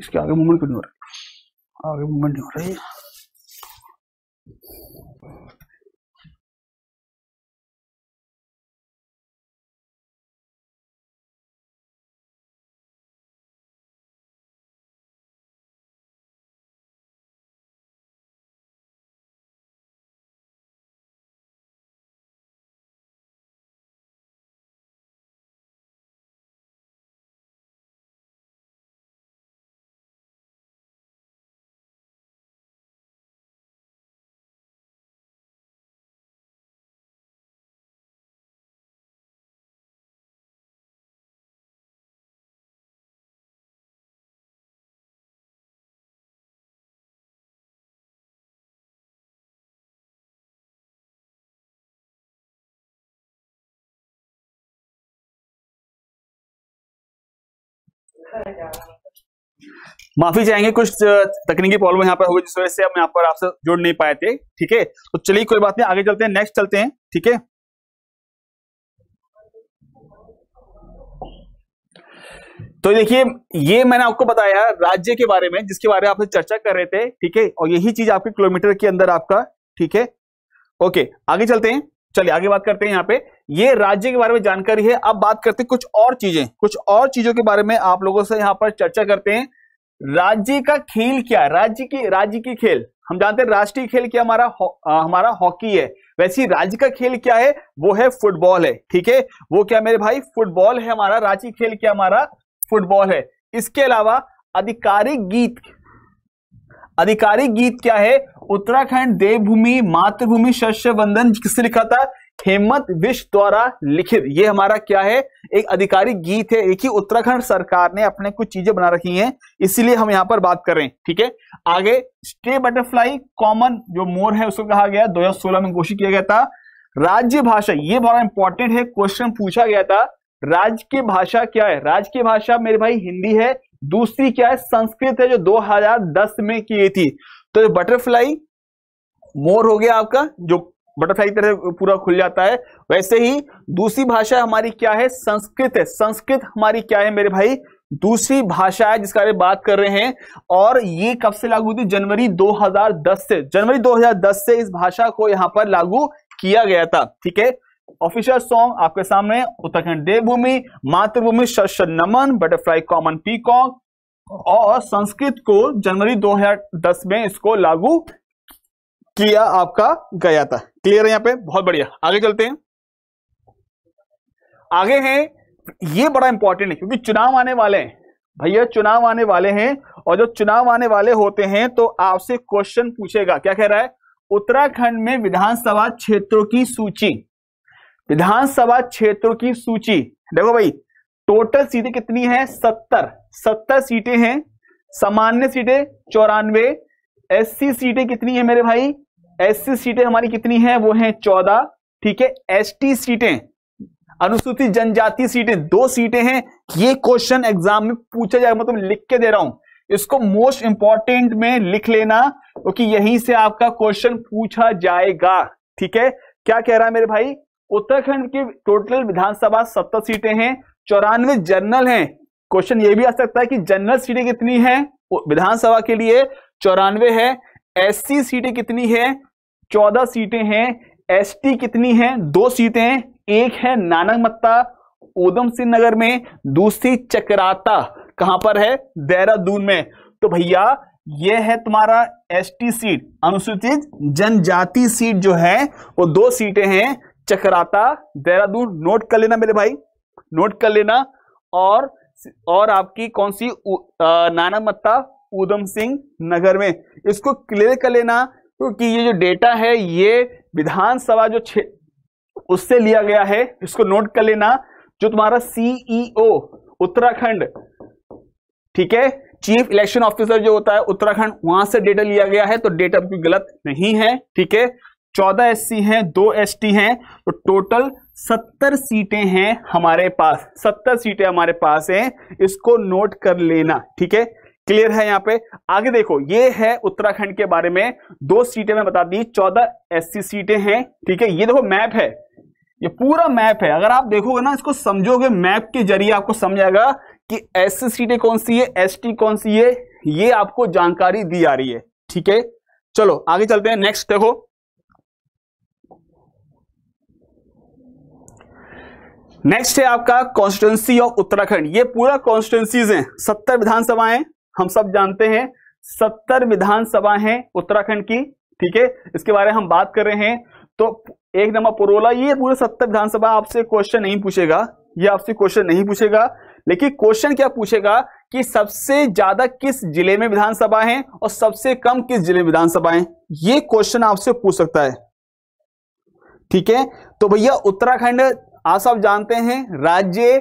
इसके आगे मूवमेंट नहीं हो रहा आगे मूवमेंट नहीं हो रही माफी चाहेंगे कुछ तकनीकी प्रॉब्लम यहाँ पर हुई जिस वजह से हम यहाँ पर आपसे जुड़ नहीं पाए थे ठीक है तो चलिए कोई बात नहीं आगे चलते हैं नेक्स्ट चलते हैं ठीक है तो देखिए ये मैंने आपको बताया राज्य के बारे में जिसके बारे में आपसे चर्चा कर रहे थे ठीक है और यही चीज आपके किलोमीटर के अंदर आपका ठीक है ओके आगे चलते हैं चलिए आगे बात करते हैं यहाँ पे ये राज्य के बारे में जानकारी है अब बात करते हैं कुछ और चीजें कुछ और चीजों के बारे में आप लोगों से यहाँ पर चर्चा करते हैं राज्य का खेल क्या राज्य की राज्य की खेल हम जानते हैं राष्ट्रीय खेल क्या हमारा हमारा हॉकी है वैसे राज्य का खेल क्या है वो है फुटबॉल है ठीक है वो क्या मेरे भाई फुटबॉल है हमारा राज्य खेल क्या हमारा फुटबॉल है इसके अलावा आधिकारिक गीत आधिकारिक गीत क्या है उत्तराखंड देवभूमि मातृभूमि शस्य बंधन किससे लिखा था हेमंत विश्व द्वारा लिखित ये हमारा क्या है एक आधिकारिक गीत है एक ही उत्तराखंड सरकार ने अपने कुछ चीजें बना रखी हैं इसीलिए हम यहां पर बात करें ठीक है आगे स्टे बटरफ्लाई कॉमन जो मोर है उसको कहा गया 2016 में घोषित किया गया था राज्य भाषा ये बड़ा इंपॉर्टेंट है क्वेश्चन पूछा गया था राज्य की भाषा क्या है राज्य की भाषा मेरे भाई हिंदी है दूसरी क्या है संस्कृत है जो दो में की थी तो बटरफ्लाई मोर हो गया आपका जो बटरफ्लाई की तरह पूरा खुल जाता है वैसे ही दूसरी भाषा हमारी क्या है संस्कृत है संस्कृत हमारी क्या है मेरे भाई दूसरी भाषा है जिसका बारे बात कर रहे हैं और ये कब से लागू हुई थी जनवरी 2010 से जनवरी 2010 से इस भाषा को यहां पर लागू किया गया था ठीक है ऑफिशियल सॉन्ग आपके सामने उत्तराखंड देवभूमि मातृभूमि शश नमन बटरफ्लाई कॉमन पीकॉक और संस्कृत को जनवरी 2010 में इसको लागू किया आपका गया था क्लियर है यहां पे बहुत बढ़िया आगे चलते हैं आगे हैं ये बड़ा इंपॉर्टेंट है क्योंकि चुनाव आने वाले हैं भैया चुनाव आने वाले हैं और जो चुनाव आने वाले होते हैं तो आपसे क्वेश्चन पूछेगा क्या कह रहा है उत्तराखंड में विधानसभा क्षेत्रों की सूची विधानसभा क्षेत्रों की सूची देखो भाई टोटल सीटें कितनी है सत्तर सत्तर सीटें हैं सामान्य सीटें चौरानवे एससी सीटें कितनी है मेरे भाई एससी सीटें हमारी कितनी हैं वो हैं चौदह ठीक है एसटी सीटें अनुसूचित जनजाति सीटें दो सीटें हैं ये क्वेश्चन एग्जाम में पूछा जाएगा मतलब लिख के दे रहा हूं इसको मोस्ट इंपॉर्टेंट में लिख लेना क्योंकि तो यहीं से आपका क्वेश्चन पूछा जाएगा ठीक है क्या कह रहा है मेरे भाई उत्तराखंड की टोटल विधानसभा सत्तर सीटें हैं चौरानवे जनरल हैं क्वेश्चन ये भी आ सकता है कि जनरल सीटें कितनी है विधानसभा के लिए चौरानवे है एससी सीटें कितनी है चौदह सीटें हैं एसटी कितनी है दो सीटें हैं एक है नानक मत्ता उधम सिंह नगर में दूसरी चक्राता कहां पर है देहरादून में तो भैया यह है तुम्हारा एसटी सीट अनुसूचित जनजाति सीट जो है वो दो सीटें हैं चक्राता देहरादून नोट कर लेना मेरे भाई नोट कर लेना और और आपकी कौन सी नाना मत्ता उधम सिंह नगर में इसको क्लियर कर लेना क्योंकि ये जो डेटा है ये विधानसभा जो उससे लिया गया है इसको नोट कर लेना जो तुम्हारा सीईओ e उत्तराखंड ठीक है चीफ इलेक्शन ऑफिसर जो होता है उत्तराखंड वहां से डेटा लिया गया है तो डेटा भी गलत नहीं है ठीक है चौदह एस सी हैं दो एस टी हैं तो टोटल सत्तर सीटें हैं हमारे पास सत्तर सीटें हमारे पास हैं इसको नोट कर लेना ठीक है क्लियर है यहां पे आगे देखो ये है उत्तराखंड के बारे में दो सीटें मैं बता दी चौदह एससी सीटें हैं ठीक है ये देखो मैप है ये पूरा मैप है अगर आप देखोगे ना इसको समझोगे मैप के जरिए आपको समझाएगा कि एससी सीटें कौन सी है एसटी कौन सी है ये आपको जानकारी दी जा रही है ठीक है चलो आगे चलते हैं नेक्स्ट देखो नेक्स्ट है आपका कॉन्स्टिट्यूंसी ऑफ उत्तराखंड ये पूरा कॉन्स्टिट्युएंसीज हैं सत्तर विधानसभाएं हम सब जानते हैं सत्तर विधानसभा हैं उत्तराखंड की ठीक है इसके बारे में हम बात कर रहे हैं तो एक नंबर पुरोला ये पूरे सत्तर विधानसभा आपसे क्वेश्चन नहीं पूछेगा ये आपसे क्वेश्चन नहीं पूछेगा लेकिन क्वेश्चन क्या पूछेगा कि सबसे ज्यादा किस जिले में विधानसभा है और सबसे कम किस जिले में विधानसभा है ये क्वेश्चन आपसे पूछ सकता है ठीक है तो भैया उत्तराखंड आप सब जानते हैं राज्य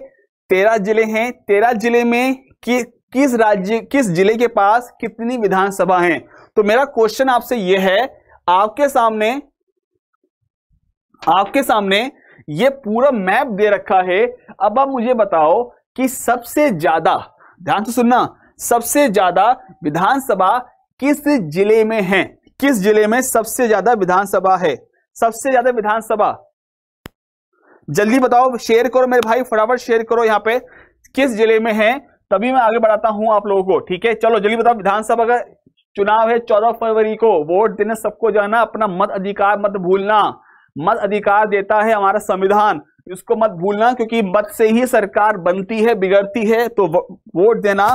तेरह जिले हैं तेरह जिले में कि किस राज्य किस जिले के पास कितनी विधानसभा है तो मेरा क्वेश्चन आपसे यह है आपके सामने आपके सामने ये पूरा मैप दे रखा है अब आप मुझे बताओ कि सबसे ज्यादा ध्यान से सुनना सबसे ज्यादा विधानसभा किस जिले में है किस जिले में सबसे ज्यादा विधानसभा है सबसे ज्यादा विधानसभा जल्दी बताओ शेयर करो मेरे भाई फटाफट शेयर करो यहां पे किस जिले में है तभी मैं आगे बढ़ाता हूं आप लोगों को ठीक है चलो जल्दी बताओ विधानसभा का चुनाव है चौदह फरवरी को वोट देने सबको जाना अपना मत अधिकार मत भूलना मत अधिकार देता है हमारा संविधान इसको मत भूलना क्योंकि मत से ही सरकार बनती है बिगड़ती है तो वोट देना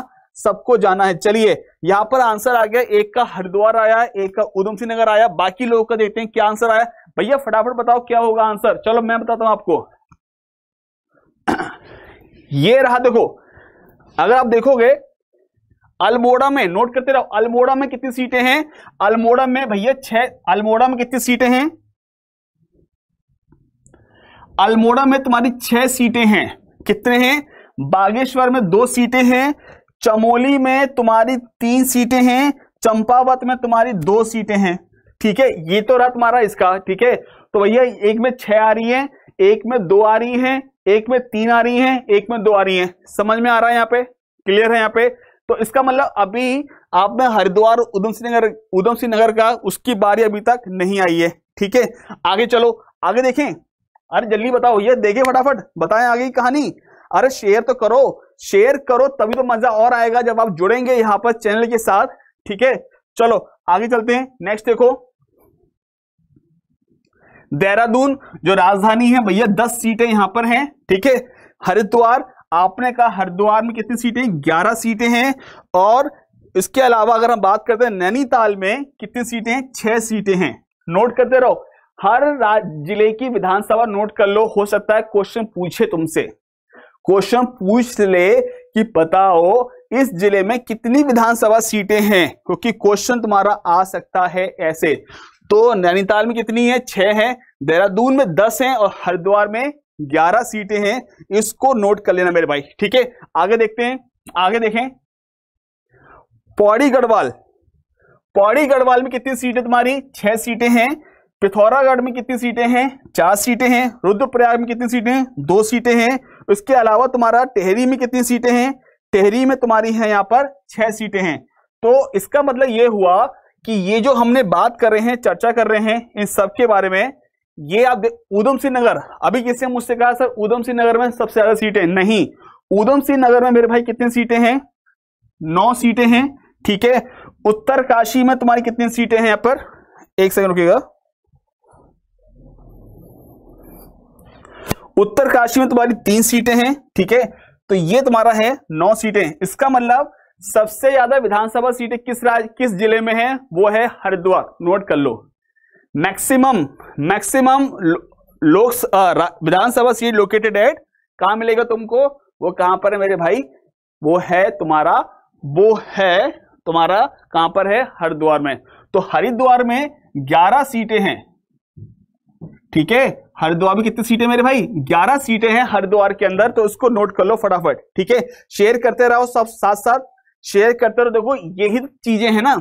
सबको जाना है चलिए यहाँ पर आंसर आ गया एक का हरिद्वार आया एक का उधम सिंह नगर आया बाकी लोगों का देखते हैं क्या आंसर आया भैया फटाफट बताओ क्या होगा आंसर चलो मैं बताता हूं आपको ये रहा देखो अगर आप देखोगे अल्मोड़ा में नोट करते रहो अल्मोड़ा में कितनी सीटें हैं अल्मोड़ा में भैया छह अल्मोड़ा में कितनी सीटें हैं अल्मोड़ा में तुम्हारी छह सीटें हैं कितने हैं बागेश्वर में दो सीटें हैं चमोली में तुम्हारी तीन सीटें हैं चंपावत में तुम्हारी दो सीटें हैं ठीक है ये तो रहा तुम्हारा इसका ठीक है तो भैया एक में छह आ रही है एक में दो आ रही हैं एक में तीन आ रही हैं एक में दो आ रही हैं समझ में आ रहा है यहाँ पे क्लियर है यहाँ पे तो इसका मतलब अभी आपने हरिद्वार उधम सिंह नगर उधम सिंह नगर का उसकी बारी अभी तक नहीं आई है ठीक है आगे चलो आगे देखें अरे जल्दी बताओ ये देखे फटाफट बताएं आगे की कहानी अरे शेयर तो करो शेयर करो तभी तो मजा और आएगा जब आप जुड़ेंगे यहाँ पर चैनल के साथ ठीक है चलो आगे चलते हैं नेक्स्ट देखो देहरादून जो राजधानी है भैया दस सीटें यहां पर हैं ठीक है हरिद्वार आपने कहा हरिद्वार में कितनी सीटें ग्यारह सीटें हैं और इसके अलावा अगर हम बात करते हैं नैनीताल में कितनी सीटें हैं छह सीटें हैं नोट करते रहो हर जिले की विधानसभा नोट कर लो हो सकता है क्वेश्चन पूछे तुमसे क्वेश्चन पूछ ले कि पता हो इस जिले में कितनी विधानसभा सीटें हैं क्योंकि क्वेश्चन तुम्हारा आ सकता है ऐसे तो नैनीताल में कितनी है छह है देहरादून में दस है और हरिद्वार में ग्यारह सीटें हैं इसको नोट कर लेना मेरे भाई ठीक है आगे देखते हैं आगे देखें पौड़ी गढ़वाल पौड़ी गढ़वाल में कितनी सीटें तुम्हारी छह सीटें हैं पिथौरागढ़ में कितनी सीटें हैं चार सीटें हैं रुद्रप्रयाग में कितनी सीटें हैं दो सीटें हैं उसके अलावा तुम्हारा टेहरी में कितनी सीटें हैं टेहरी में तुम्हारी है यहां पर छह सीटें हैं तो इसका मतलब यह हुआ कि ये जो हमने बात कर रहे हैं चर्चा कर रहे हैं इन सब के बारे में ये आप उधम सिंह नगर अभी किसने मुझसे कहा सर उधम सिंह नगर में सबसे ज्यादा सीटें नहीं उधम सिंह नगर में मेरे भाई कितनी सीटें हैं नौ सीटें हैं ठीक है उत्तर काशी में तुम्हारी कितनी सीटें हैं यहां पर एक सेकंड रुकेगा उत्तर काशी में तुम्हारी तीन सीटें हैं ठीक है तो ये तुम्हारा है नौ सीटें इसका मतलब सबसे ज्यादा विधानसभा सीटें किस राज्य किस जिले में है वो है हरिद्वार नोट कर लो मैक्सिमम मैक्सिमम लोक विधानसभा सीट लोकेटेड एट कहा मिलेगा तुमको वो कहां पर है मेरे भाई वो है तुम्हारा वो है तुम्हारा कहां पर है हरिद्वार में तो हरिद्वार में 11 सीटें हैं ठीक है हरिद्वार में कितनी सीटें मेरे भाई 11 सीटें हैं हरिद्वार के अंदर तो उसको नोट कर लो फटाफट ठीक है शेयर करते रहो सब साथ साथ शेयर करते रहो देखो यही चीजें हैं ना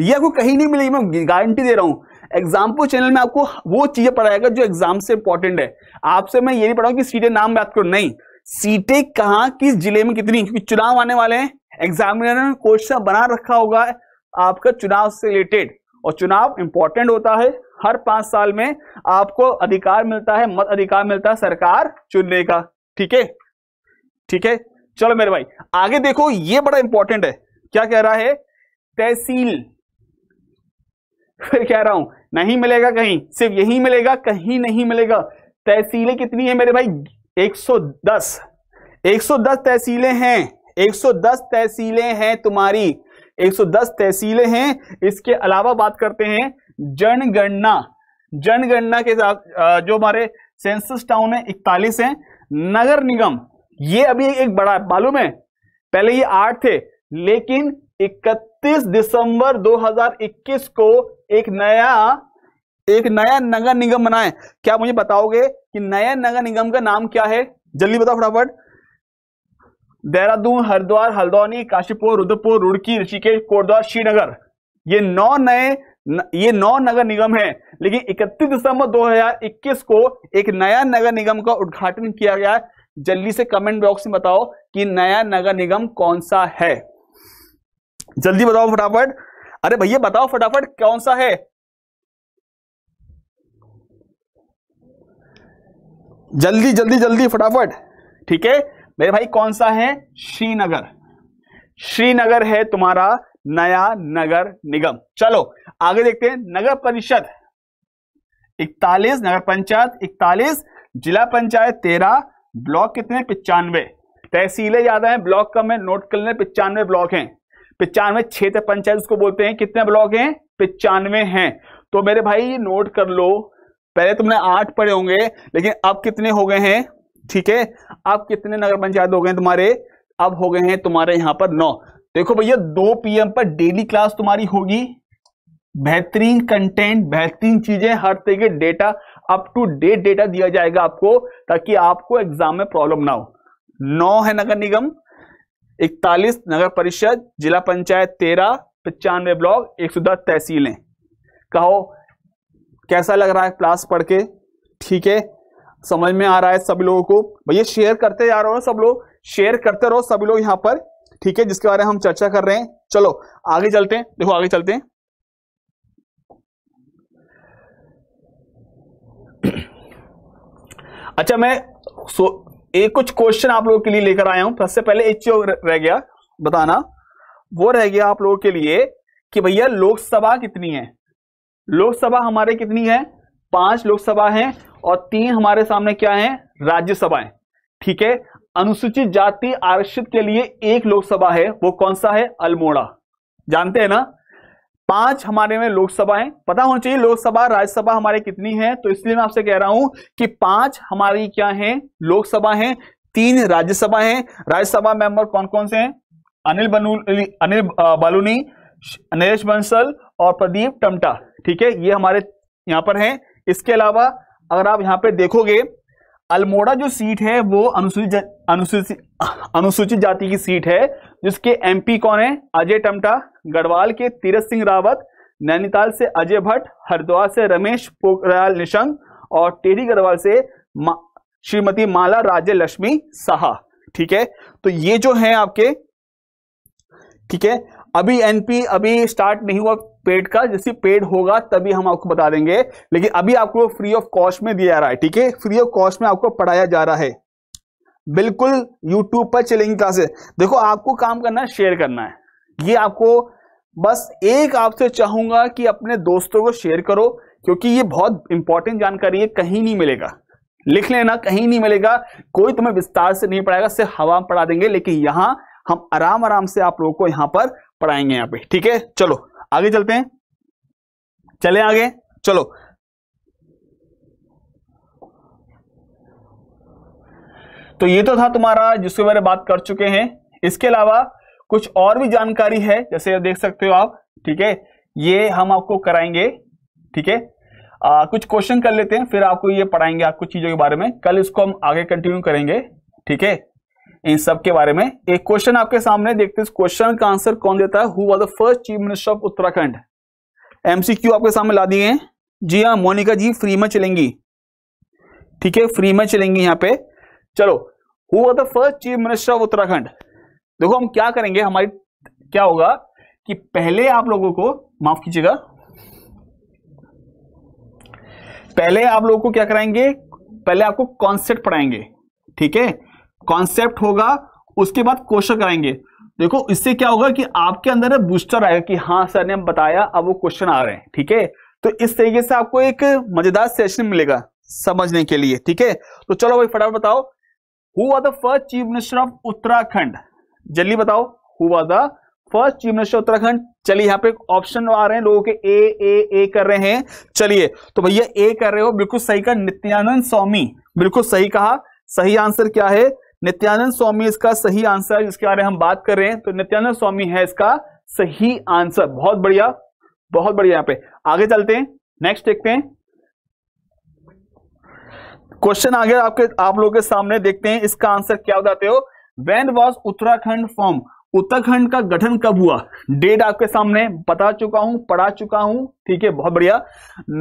ये आपको कहीं नहीं मिलेगी मैं गारंटी दे रहा हूँ एग्जाम्पल चैनल में आपको वो चीजें पढ़ाएगा जो एग्जाम से इंपॉर्टेंट है आपसे मैं ये नहीं पढ़ाऊँ कि सीटें नाम बात करो नहीं सीटें कहाँ किस जिले में कितनी क्योंकि चुनाव आने वाले हैं एग्जामिनर ने क्वेश्चन तो बना रखा होगा आपका चुनाव से रिलेटेड और चुनाव इंपॉर्टेंट होता है हर पांच साल में आपको अधिकार मिलता है मत अधिकार मिलता है सरकार चुनने का ठीक है ठीक है चलो मेरे भाई आगे देखो ये बड़ा इंपॉर्टेंट है क्या कह रहा है तहसील फिर कह रहा हूं नहीं मिलेगा कहीं सिर्फ यही मिलेगा कहीं नहीं मिलेगा तहसीलें कितनी है मेरे भाई 110 110 तहसीलें हैं 110 तहसीलें हैं तुम्हारी 110 तहसीलें हैं इसके अलावा बात करते हैं जनगणना जनगणना के साथ जो हमारे सेंसस टाउन है इकतालीस है नगर निगम ये अभी एक बड़ा है मालूम है पहले ये आठ थे लेकिन 31 दिसंबर 2021 को एक नया एक नया नगर निगम बनाए क्या मुझे बताओगे कि नया नगर निगम का नाम क्या है जल्दी बताओ फटाफट देहरादून हरिद्वार हल्द्वानी काशीपुर रुद्रपुर रुड़की ऋषिकेश कोटद्वार श्रीनगर ये नौ नए ये नौ नगर निगम है लेकिन 31 दिसंबर 2021 को एक नया नगर निगम का उद्घाटन किया गया है जल्दी से कमेंट बॉक्स में बताओ कि नया नगर निगम कौन सा है जल्दी बताओ फटाफट अरे भैया बताओ फटाफट कौन सा है जल्दी जल्दी जल्दी फटाफट ठीक है मेरे भाई कौन सा है श्रीनगर श्रीनगर है तुम्हारा नया नगर निगम चलो आगे देखते हैं नगर परिषद इकतालीस नगर पंचायत इकतालीस जिला पंचायत तेरह ब्लॉक कितने पिचानवे तहसीलें ज्यादा हैं ब्लॉक कम है नोट कर लेना पिचानवे ब्लॉक हैं पिचानवे क्षेत्र पंचायत उसको बोलते हैं कितने ब्लॉक हैं पिचानवे हैं तो मेरे भाई नोट कर लो पहले तुमने आठ पढ़े होंगे लेकिन अब कितने हो गए हैं ठीक है अब कितने नगर पंचायत हो गए तुम्हारे अब हो गए हैं तुम्हारे यहां पर नौ देखो भैया दो पीएम पर डेली क्लास तुम्हारी होगी बेहतरीन कंटेंट बेहतरीन चीजें हर तरीके data up to date data दिया जाएगा आपको ताकि आपको एग्जाम में प्रॉब्लम ना हो नौ है नगर निगम इकतालीस नगर परिषद जिला पंचायत तेरह पचानवे ब्लॉक एक सौ दस तहसीलें कहो कैसा लग रहा है क्लास पढ़ के ठीक है समझ में आ रहा है सभी लोगों को भैया शेयर करते जा रहे हो सब लोग शेयर करते रहो सभी लोग यहाँ पर ठीक है जिसके बारे में हम चर्चा कर रहे हैं चलो आगे चलते हैं देखो आगे चलते हैं अच्छा मैं सो एक कुछ क्वेश्चन आप लोगों के लिए लेकर आया हूं तो सबसे पहले एक चीज रह गया बताना वो रह गया आप लोगों के लिए कि भैया लोकसभा कितनी है लोकसभा हमारे कितनी है पांच लोकसभा है और तीन हमारे सामने क्या है राज्यसभा है ठीक है अनुसूचित जाति आरक्षित के लिए एक लोकसभा है वो कौन सा है अल्मोड़ा जानते हैं ना पांच हमारे में लोकसभा है पता होना चाहिए लोकसभा राज्यसभा हमारे कितनी है तो इसलिए मैं आपसे कह रहा हूं कि पांच हमारी क्या है लोकसभा है तीन राज्यसभा है राज्यसभा मेंबर कौन कौन से हैं अनिल बनू अनिल बालूनी नरेश बंसल और प्रदीप टमटा ठीक है ये हमारे यहां पर हैं इसके अलावा अगर आप यहाँ पे देखोगे अल्मोड़ा जो सीट है वो अनुसूचित अनुसूचित अनुसूचित जाति की सीट है जिसके एमपी कौन है अजय टमटा गढ़वाल के तीरथ सिंह रावत नैनीताल से अजय भट्ट हरिद्वार से रमेश पोखरियाल निशंक और टेढ़ी गढ़वाल से मा, श्रीमती माला राजे लक्ष्मी साहा ठीक है तो ये जो है आपके ठीक है अभी एनपी अभी स्टार्ट नहीं हुआ पेड का जैसे पेड होगा तभी हम आपको बता देंगे लेकिन अभी आपको फ्री ऑफ कॉस्ट में दिया जा रहा है ठीक है फ्री ऑफ कॉस्ट में आपको पढ़ाया जा रहा है बिल्कुल यूट्यूब पर चलेंगे क्लासेस देखो आपको काम करना है शेयर करना है ये आपको बस एक आपसे चाहूंगा कि अपने दोस्तों को शेयर करो क्योंकि ये बहुत इंपॉर्टेंट जानकारी है कहीं नहीं मिलेगा लिख लेना कहीं नहीं मिलेगा कोई तुम्हें विस्तार से नहीं पढ़ाएगा सिर्फ हवा में पढ़ा देंगे लेकिन यहां हम आराम आराम से आप लोगों को यहां पर पढ़ाएंगे यहाँ पे ठीक है चलो आगे चलते हैं चले आगे चलो तो ये तो था तुम्हारा जिसके बारे में बात कर चुके हैं इसके अलावा कुछ और भी जानकारी है जैसे देख सकते हो आप ठीक है ये हम आपको कराएंगे ठीक है कुछ क्वेश्चन कर लेते हैं फिर आपको ये पढ़ाएंगे आपको चीजों के बारे में कल इसको हम आगे कंटिन्यू करेंगे ठीक है इन सब के बारे में एक क्वेश्चन आपके सामने देखते हैं क्वेश्चन का आंसर कौन देता है who was the first chief minister of Uttarakhand MCQ आपके सामने ला दिए जी हाँ मोनिका जी फ्री में चलेंगी ठीक है फ्री में चलेंगी यहाँ पे चलो who was the first chief minister of Uttarakhand देखो हम क्या करेंगे हमारी क्या होगा कि पहले आप लोगों को माफ कीजिएगा पहले आप लोगों को क्या कराएंगे पहले आपको कॉन्सेप्ट पढ़ाएंगे ठीक है कॉन्सेप्ट होगा उसके बाद क्वेश्चन आएंगे देखो इससे क्या होगा कि आपके अंदर बूस्टर आएगा कि हाँ सर ने बताया अब वो क्वेश्चन आ रहे हैं ठीक है तो इस तरीके से आपको एक मजेदार सेशन मिलेगा समझने के लिए ठीक है तो चलो भाई फटाफट बताओ who are the first chief minister of Uttarakhand जल्दी बताओ who are the first chief minister Uttarakhand चलिए यहाँ पे ऑप्शन आ रहे हैं लोगों के ए ए ए कर रहे हैं चलिए तो भैया ए कर रहे हो बिल्कुल सही कहा नित्यानंद स्वामी बिल्कुल सही कहा सही आंसर क्या है नित्यानंद स्वामी इसका सही आंसर जिसके बारे में हम बात कर रहे हैं तो नित्यानंद स्वामी है इसका सही आंसर बहुत बढ़िया बहुत बढ़िया यहां पे आगे चलते हैं नेक्स्ट देखते हैं क्वेश्चन आगे आपके आप लोगों के सामने देखते हैं इसका आंसर क्या बताते हो when was Uttarakhand form Uttarakhand का गठन कब हुआ डेट आपके सामने बता चुका हूं पढ़ा चुका हूं ठीक है बहुत बढ़िया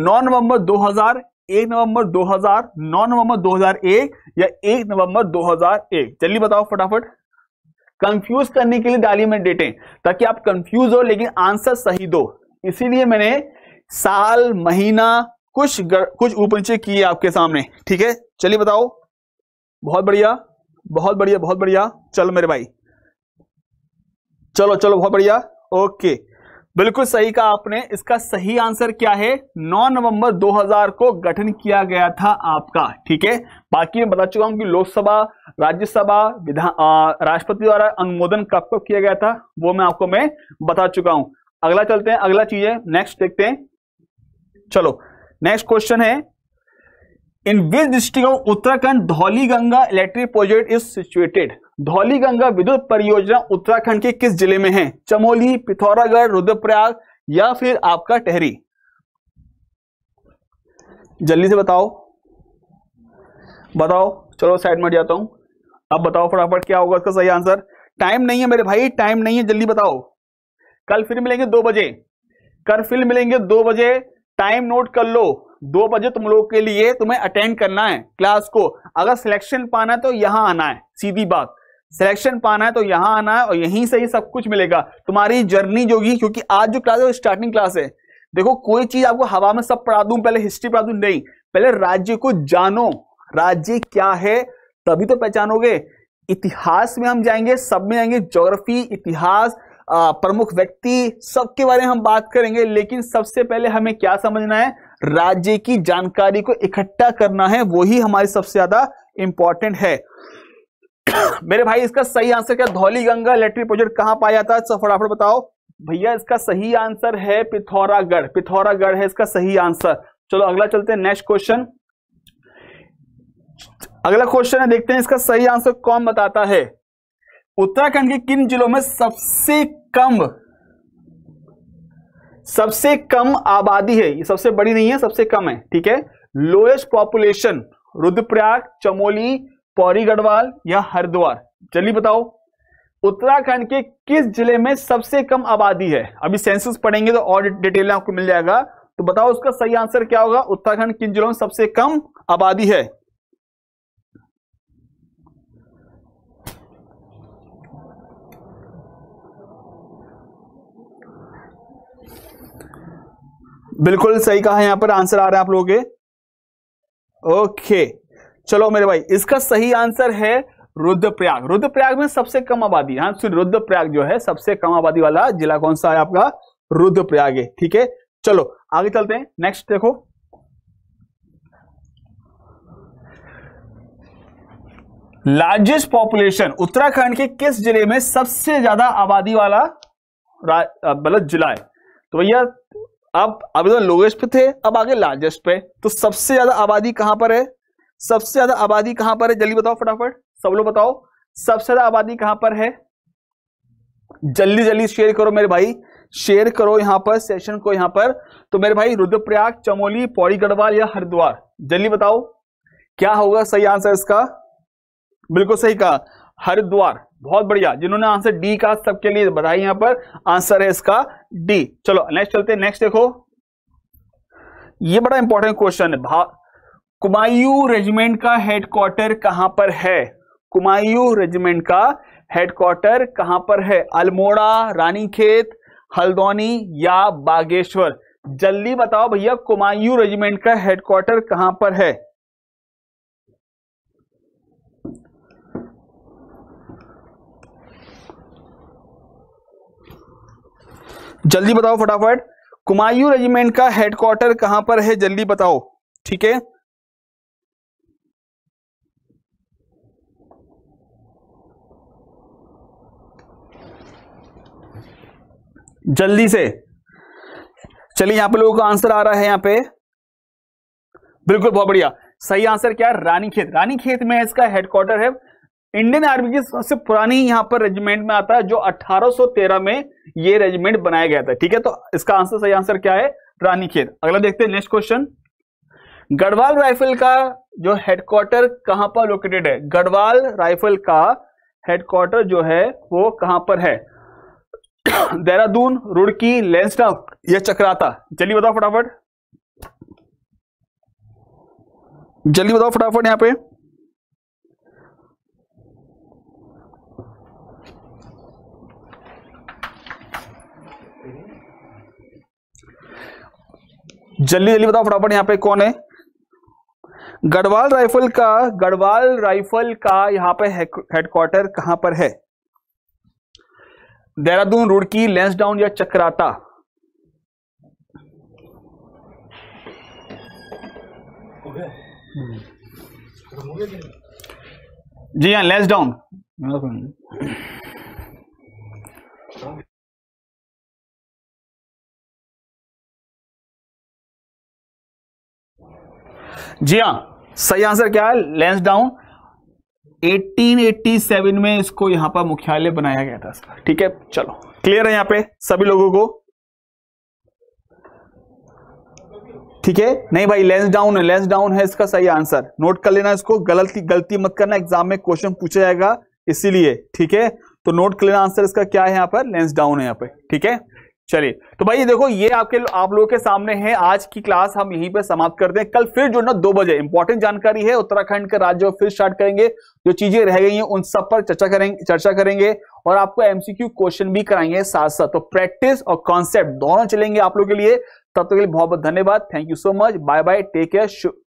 9 नवंबर 2000 एक नवंबर 2000 9 नवंबर 2001 या एक नवंबर 2001 जल्दी बताओ फटाफट कंफ्यूज करने के लिए डाली मैं डेटें ताकि आप कंफ्यूज हो लेकिन आंसर सही दो इसीलिए मैंने साल महीना कुछ गर, कुछ ऊपर किए आपके सामने ठीक है चलिए बताओ बहुत बढ़िया बहुत बढ़िया बहुत बढ़िया चलो मेरे भाई चलो चलो बहुत बढ़िया ओके बिल्कुल सही कहा आपने इसका सही आंसर क्या है 9 नवंबर 2000 को गठन किया गया था आपका ठीक है बाकी मैं बता चुका हूं कि लोकसभा राज्यसभा विधान राष्ट्रपति द्वारा अनुमोदन कब कब किया गया था वो मैं आपको मैं बता चुका हूं अगला चलते हैं अगला चीज है नेक्स्ट देखते हैं चलो नेक्स्ट क्वेश्चन है in which district of Uttarakhand Dhauli Ganga electric project is situated Dhauli Ganga विद्युत परियोजना उत्तराखंड के किस जिले में है चमोली पिथौरागढ़ रुद्रप्रयाग या फिर आपका टहरी जल्दी से बताओ बताओ चलो साइड में जाता हूं अब बताओ फटाफट क्या होगा इसका सही आंसर टाइम नहीं है मेरे भाई टाइम नहीं है जल्दी बताओ कल फिर मिलेंगे दो बजे कल फिर मिलेंगे दो बजे टाइम नोट कर लो दो बजे तुम लोग के लिए तुम्हें अटेंड करना है क्लास को अगर सिलेक्शन पाना है तो यहां आना है सीधी बात सिलेक्शन पाना है तो यहां आना है और यहीं से ही सब कुछ मिलेगा तुम्हारी जर्नी जो होगी क्योंकि आज जो क्लास है वो स्टार्टिंग क्लास है देखो कोई चीज आपको हवा में सब पढ़ा दू पहले हिस्ट्री पढ़ा दू नहीं पहले राज्य को जानो राज्य क्या है तभी तो पहचानोगे इतिहास में हम जाएंगे सब में आएंगे ज्योग्राफी इतिहास प्रमुख व्यक्ति सबके बारे में हम बात करेंगे लेकिन सबसे पहले हमें क्या समझना है राज्य की जानकारी को इकट्ठा करना है वही हमारी सबसे ज्यादा इंपॉर्टेंट है मेरे भाई इसका सही आंसर क्या धौली गंगा इलेक्ट्रिक प्रोजेक्ट कहां पाया जाता है फटाफट बताओ भैया इसका सही आंसर है पिथौरागढ़ पिथौरागढ़ है इसका सही आंसर चलो अगला चलते हैं नेक्स्ट क्वेश्चन अगला क्वेश्चन है देखते हैं इसका सही आंसर कौन बताता है उत्तराखंड के किन जिलों में सबसे कम सबसे कम आबादी है ये सबसे बड़ी नहीं है सबसे कम है ठीक है लोएस्ट पॉपुलेशन रुद्रप्रयाग चमोली पौरी गढ़वाल या हरिद्वार चलिए बताओ उत्तराखंड के किस जिले में सबसे कम आबादी है अभी सेंसस पढ़ेंगे तो और डिटेल आपको मिल जाएगा तो बताओ उसका सही आंसर क्या होगा उत्तराखंड किन जिलों में सबसे कम आबादी है बिल्कुल सही कहा यहां पर आंसर आ रहा है आप लोगों के ओके चलो मेरे भाई इसका सही आंसर है रुद्रप्रयाग रुद्रप्रयाग में सबसे कम आबादी हाँ रुद्रप्रयाग जो है सबसे कम आबादी वाला जिला कौन सा है आपका रुद्रप्रयाग है ठीक है चलो आगे चलते हैं नेक्स्ट देखो लार्जेस्ट पॉपुलेशन उत्तराखंड के किस जिले में सबसे ज्यादा आबादी वाला मतलब जिला है तो भैया अब अभी तो लोएस्ट पे थे अब आगे लार्जेस्ट पे तो सबसे ज्यादा आबादी कहां पर है सबसे ज्यादा आबादी कहां पर है जल्दी बताओ फटाफट सब लोग बताओ सबसे ज्यादा आबादी कहां पर है जल्दी जल्दी शेयर करो मेरे भाई शेयर करो यहां पर सेशन को यहां पर तो मेरे भाई रुद्रप्रयाग चमोली पौड़ी गढ़वाल या हरिद्वार जल्दी बताओ क्या होगा सही आंसर इसका बिल्कुल सही कहा हरिद्वार बहुत बढ़िया जिन्होंने आंसर डी कहा सबके लिए बताई यहां पर आंसर है इसका डी चलो नेक्स्ट चलते नेक्स्ट देखो ये बड़ा इंपॉर्टेंट क्वेश्चन है कुमायू रेजिमेंट का हेडक्वार्टर कहां पर है कुमायू रेजिमेंट का हेडक्वार्टर कहां पर है अल्मोड़ा रानीखेत हल्द्वानी या बागेश्वर जल्दी बताओ भैया कुमायू रेजिमेंट का हेडक्वार्टर कहां पर है जल्दी बताओ फटाफट कुमायू रेजिमेंट का हेडक्वार्टर कहां पर है जल्दी बताओ ठीक है जल्दी से चलिए यहां पे लोगों का आंसर आ रहा है यहां पे बिल्कुल बहुत बढ़िया सही आंसर क्या है रानीखेत रानीखेत में इसका हेडक्वार्टर है इंडियन आर्मी की सबसे पुरानी यहां पर रेजिमेंट में आता है जो 1813 में ये रेजिमेंट बनाया गया था ठीक है तो इसका आंसर सही आंसर क्या है रानीखेत अगला देखते हैं नेक्स्ट क्वेश्चन गढ़वाल राइफल का जो हेडक्वार्टर कहां पर लोकेटेड है गढ़वाल राइफल का हेडक्वार्टर जो है वो कहां पर है देहरादून रुड़की लेंसडा या चक्राता जल्दी बताओ फटाफट जल्दी बताओ फटाफट यहां पे जल्दी जल्दी बताओ फटाफट यहां पे कौन है गढ़वाल राइफल का गढ़वाल राइफल का यहां पे हेडक्वार्टर कहां पर है देहरादून रुड़की डाउन या चक्राता जी हाँ लेंस डाउन जी हाँ सही आंसर क्या है लेंस डाउन 1887 में इसको यहां पर मुख्यालय बनाया गया था ठीक है चलो क्लियर है यहाँ पे सभी लोगों को ठीक है नहीं भाई लेंस डाउन है लेंस डाउन है इसका सही आंसर नोट कर लेना इसको गलती गलती मत करना एग्जाम में क्वेश्चन पूछा जाएगा इसीलिए ठीक है तो नोट कर लेना आंसर इसका क्या है यहां पर लेंस डाउन है यहाँ पे ठीक है चलिए तो भाई देखो ये आपके आप लोगों के सामने है आज की क्लास हम यहीं पे समाप्त करते हैं कल फिर जो ना दो बजे इंपॉर्टेंट जानकारी है उत्तराखंड के राज्य फिर स्टार्ट करेंगे जो चीजें रह गई हैं उन सब पर चर्चा करेंगे चर्चा करेंगे और आपको एमसीक्यू क्वेश्चन भी कराएंगे साथ साथ तो प्रैक्टिस और कॉन्सेप्ट दोनों चलेंगे आप लोग के लिए तब तक तो के लिए बहुत बहुत धन्यवाद thank you so much bye bye take care